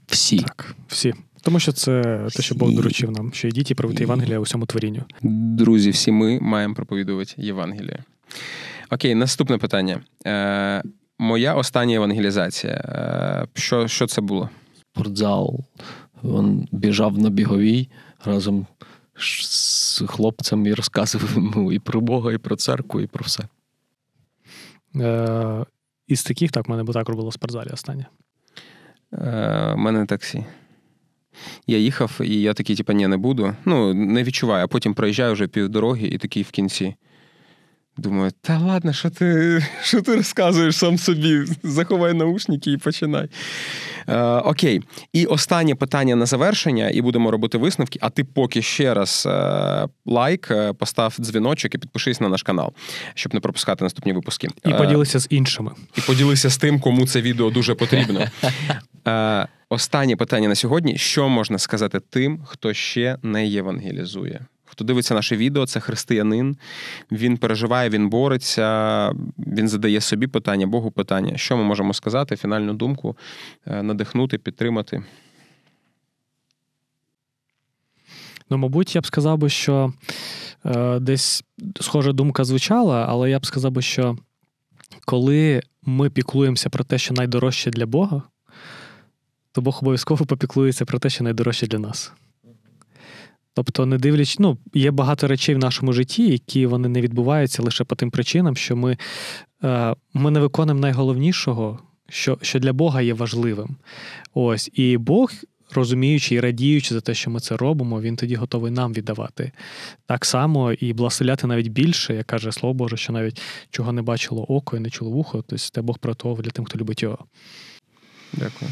Всі. Так, всі. Тому що це те, що Бог доручив нам, що йдіть і правити Євангелія усьому творінню. Друзі, всі ми маємо проповідувати Євангеліє. Окей, наступне питання. Е, Моя остання евангелізація. Е, що що це було? Спортзал. Він біжав на біговій разом з хлопцем і розказував йому і про Бога, і про церкву, і про все. Е, Із таких так в мене б так робило в спортзалі останнє. У е, мене таксі. Я їхав, і я такий, типа, ні, не буду. Ну, не відчуваю, а потім проїжджаю вже півдороги і такий в кінці. Думаю, та ладно, що ти що ти розказуєш сам собі? Заховай наушники і починай. Е, Окей. І останнє питання на завершення, і будемо робити висновки. А ти поки ще раз е, лайк, е, постав дзвіночок і підпишись на наш канал, щоб не пропускати наступні випуски. І е, поділися з іншими. І поділися з тим, кому це відео дуже потрібно. Е, Останнє питання на сьогодні: що можна сказати тим, хто ще не євангелізує? Хто дивиться наше відео, це християнин. Він переживає, він бореться, він задає собі питання, Богу питання. Що ми можемо сказати? Фінальну думку е, надихнути, підтримати. Ну, мабуть, я б сказав би, що е, десь схожа думка звучала, але я б сказав би, що коли ми піклуємося про те, що найдорожче для Бога, то тобто Бог обов'язково попіклується про те, що найдорожче для нас. Тобто, не дивлячись, ну, є багато речей в нашому житті, які вони не відбуваються лише по тим причинам, що ми е, ми не виконуємо найголовнішого, що що для Бога є важливим. Ось, І Бог, розуміючи і радіючи за те, що ми це робимо, він тоді готовий нам віддавати. Так само і благословляти навіть більше, як каже Слово Боже, що навіть чого не бачило око і не чуло вухо, тобто те Бог приготував для тим, хто любить його. Дякую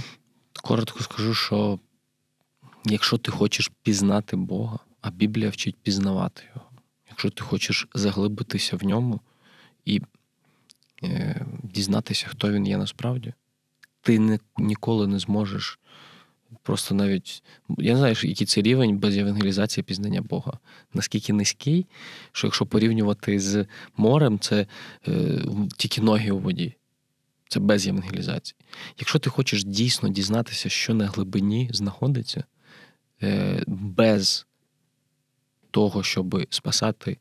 коротко скажу, що якщо ти хочеш пізнати Бога, а Біблія вчить пізнавати Його, якщо ти хочеш заглибитися в ньому і е, дізнатися, хто він є насправді, ти не, ніколи не зможеш. Просто навіть я не знаю, який це рівень без євангелізації пізнання Бога. Наскільки низький, що якщо порівнювати з морем, це е, тільки ноги у воді. Це без євангелізації. Якщо ти хочеш дійсно дізнатися, що на глибині знаходиться, е, без того, щоб спасати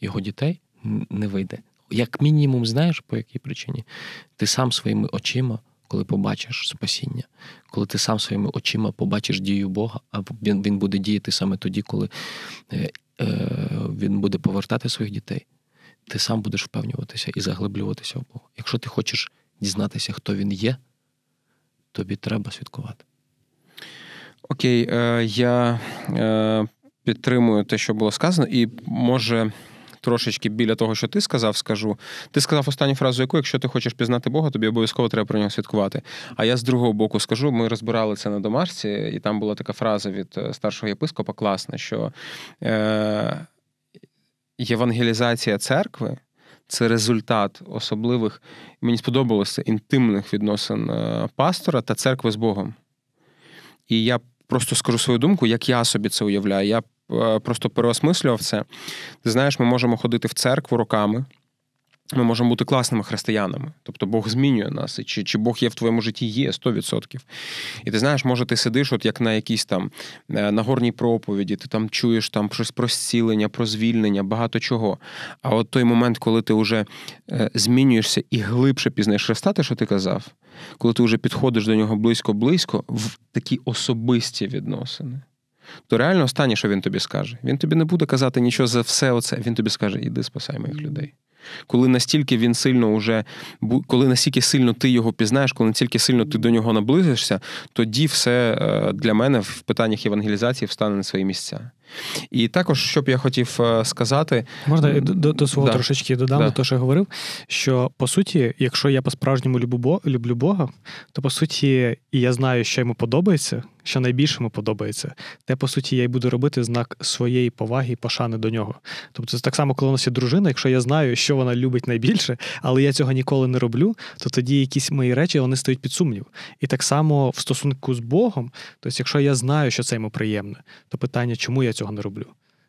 його дітей, не вийде. Як мінімум, знаєш, по якій причині, ти сам своїми очима, коли побачиш спасіння, коли ти сам своїми очима побачиш дію Бога, а він, він буде діяти саме тоді, коли е, е, він буде повертати своїх дітей, ти сам будеш впевнюватися і заглиблюватися в Бога. Якщо ти хочеш дізнатися, хто він є, тобі треба святкувати. Окей, е, я е, підтримую те, що було сказано, і може. Трошечки біля того, що ти сказав, скажу. Ти сказав останню фразу, яку, якщо ти хочеш пізнати Бога, тобі обов'язково треба про нього святкувати. А я з другого боку скажу: ми розбирали це на домашці, і там була така фраза від е, старшого єпископа класна, що е- євангелізація церкви це результат особливих. Мені сподобалося інтимних відносин е, пастора та церкви з Богом. І я просто скажу свою думку, як я собі це уявляю. Я е, просто переосмислював це. Ти знаєш, ми можемо ходити в церкву роками ми можемо бути класними християнами. Тобто Бог змінює нас. І чи чи Бог є в твоєму житті? Є 100%. І ти знаєш, може, ти сидиш, от як на якійсь там е, нагорній проповіді, ти там чуєш там щось про зцілення, про звільнення, багато чого. А от той момент, коли ти вже е, змінюєшся і глибше пізнаєш Христа, те, що ти казав, коли ти вже підходиш до нього близько-близько, в такі особисті відносини. То реально останнє, що він тобі скаже, він тобі не буде казати нічого за все оце. Він тобі скаже: іди спасай моїх людей коли настільки він сильно уже коли настільки сильно ти його пізнаєш, коли настільки сильно ти до нього наблизишся, тоді все е, для мене в питаннях євангелізації встане на свої місця. І також, що б я хотів е, сказати, можна до, до свого да. трошечки додам да. до того, що я говорив. Що по суті, якщо я по-справжньому люблю, люблю Бога, то по суті, і я знаю, що йому подобається, що найбільше йому подобається, те по суті я й буду робити знак своєї поваги і пошани до нього. Тобто, це так само, коли у нас є дружина, якщо я знаю, що вона любить найбільше, але я цього ніколи не роблю, то тоді якісь мої речі вони стають під сумнів. І так само в стосунку з Богом, тобто, якщо я знаю, що це йому приємне, то питання, чому я цього цього не роблю?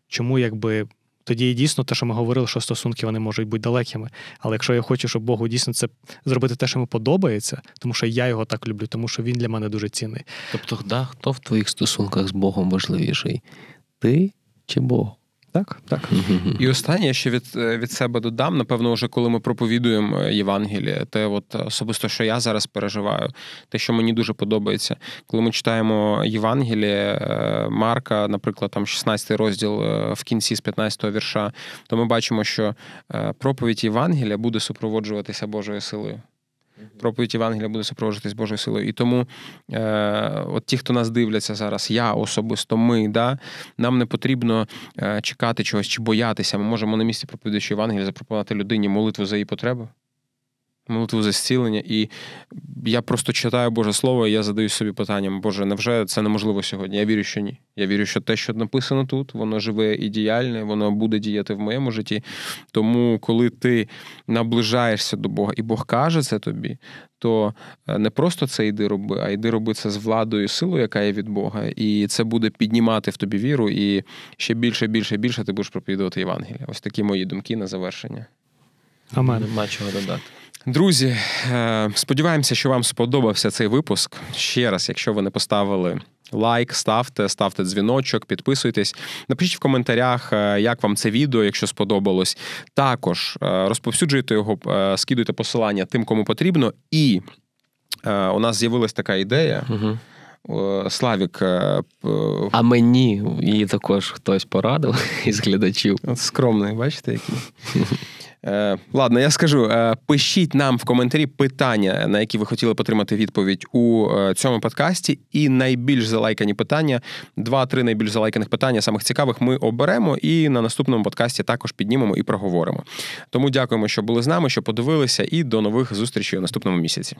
Чому якби. Тоді дійсно те, що ми говорили, що стосунки вони можуть бути далекими. Але якщо я хочу, щоб Богу дійсно це зробити те, що йому подобається, тому що я його так люблю, тому що він для мене дуже цінний. Тобто, да, хто в твоїх стосунках з Богом важливіший? Ти чи Бог? Так, так. І останнє ще від від себе додам. Напевно, вже коли ми проповідуємо е, Євангеліє, те, от е, особисто, що я зараз переживаю, те, що мені дуже подобається, коли ми читаємо Євангеліє е, Марка, наприклад, там 16 розділ в кінці з 15-го вірша, то ми бачимо, що проповідь Євангелія буде супроводжуватися Божою силою. Проповідь Євангелія буде супроводжуватись Божою силою. І тому е, от ті, хто нас дивляться зараз, я особисто, ми, да, нам не потрібно е, чекати чогось чи боятися. Ми можемо на місці проповідача Євангелія запропонувати людині молитву за її потребу молитву за зцілення. І я просто читаю Боже Слово, і я задаю собі питанням, Боже, невже це неможливо сьогодні? Я вірю, що ні. Я вірю, що те, що написано тут, воно живе і діяльне, воно буде діяти в моєму житті. Тому, коли ти наближаєшся до Бога, і Бог каже це тобі, то е, не просто це йди роби, а йди роби це з владою, силою, яка є від Бога, і це буде піднімати в тобі віру, і ще більше, більше, більше ти будеш проповідувати Євангелія. Ось такі мої думки на завершення. Амен. Нема чого додати. Друзі, е, сподіваємося, що вам сподобався цей випуск. Ще раз, якщо ви не поставили лайк, ставте, ставте дзвіночок, підписуйтесь. Напишіть в коментарях, е, як вам це відео, якщо сподобалось. Також е, розповсюджуйте його, скидуйте посилання тим, кому потрібно. І у нас з'явилась така ідея. Угу. Славік. А мені її також хтось порадив із глядачів. От скромний, бачите, який. Е, ладно, я скажу. Е, пишіть нам в коментарі питання, на які ви хотіли отримати відповідь у е, цьому подкасті. І найбільш залайкані питання, два-три найбільш залайканих питання, самих цікавих, ми оберемо і на наступному подкасті також піднімемо і проговоримо. Тому дякуємо, що були з нами, що подивилися, і до нових зустрічей у наступному місяці.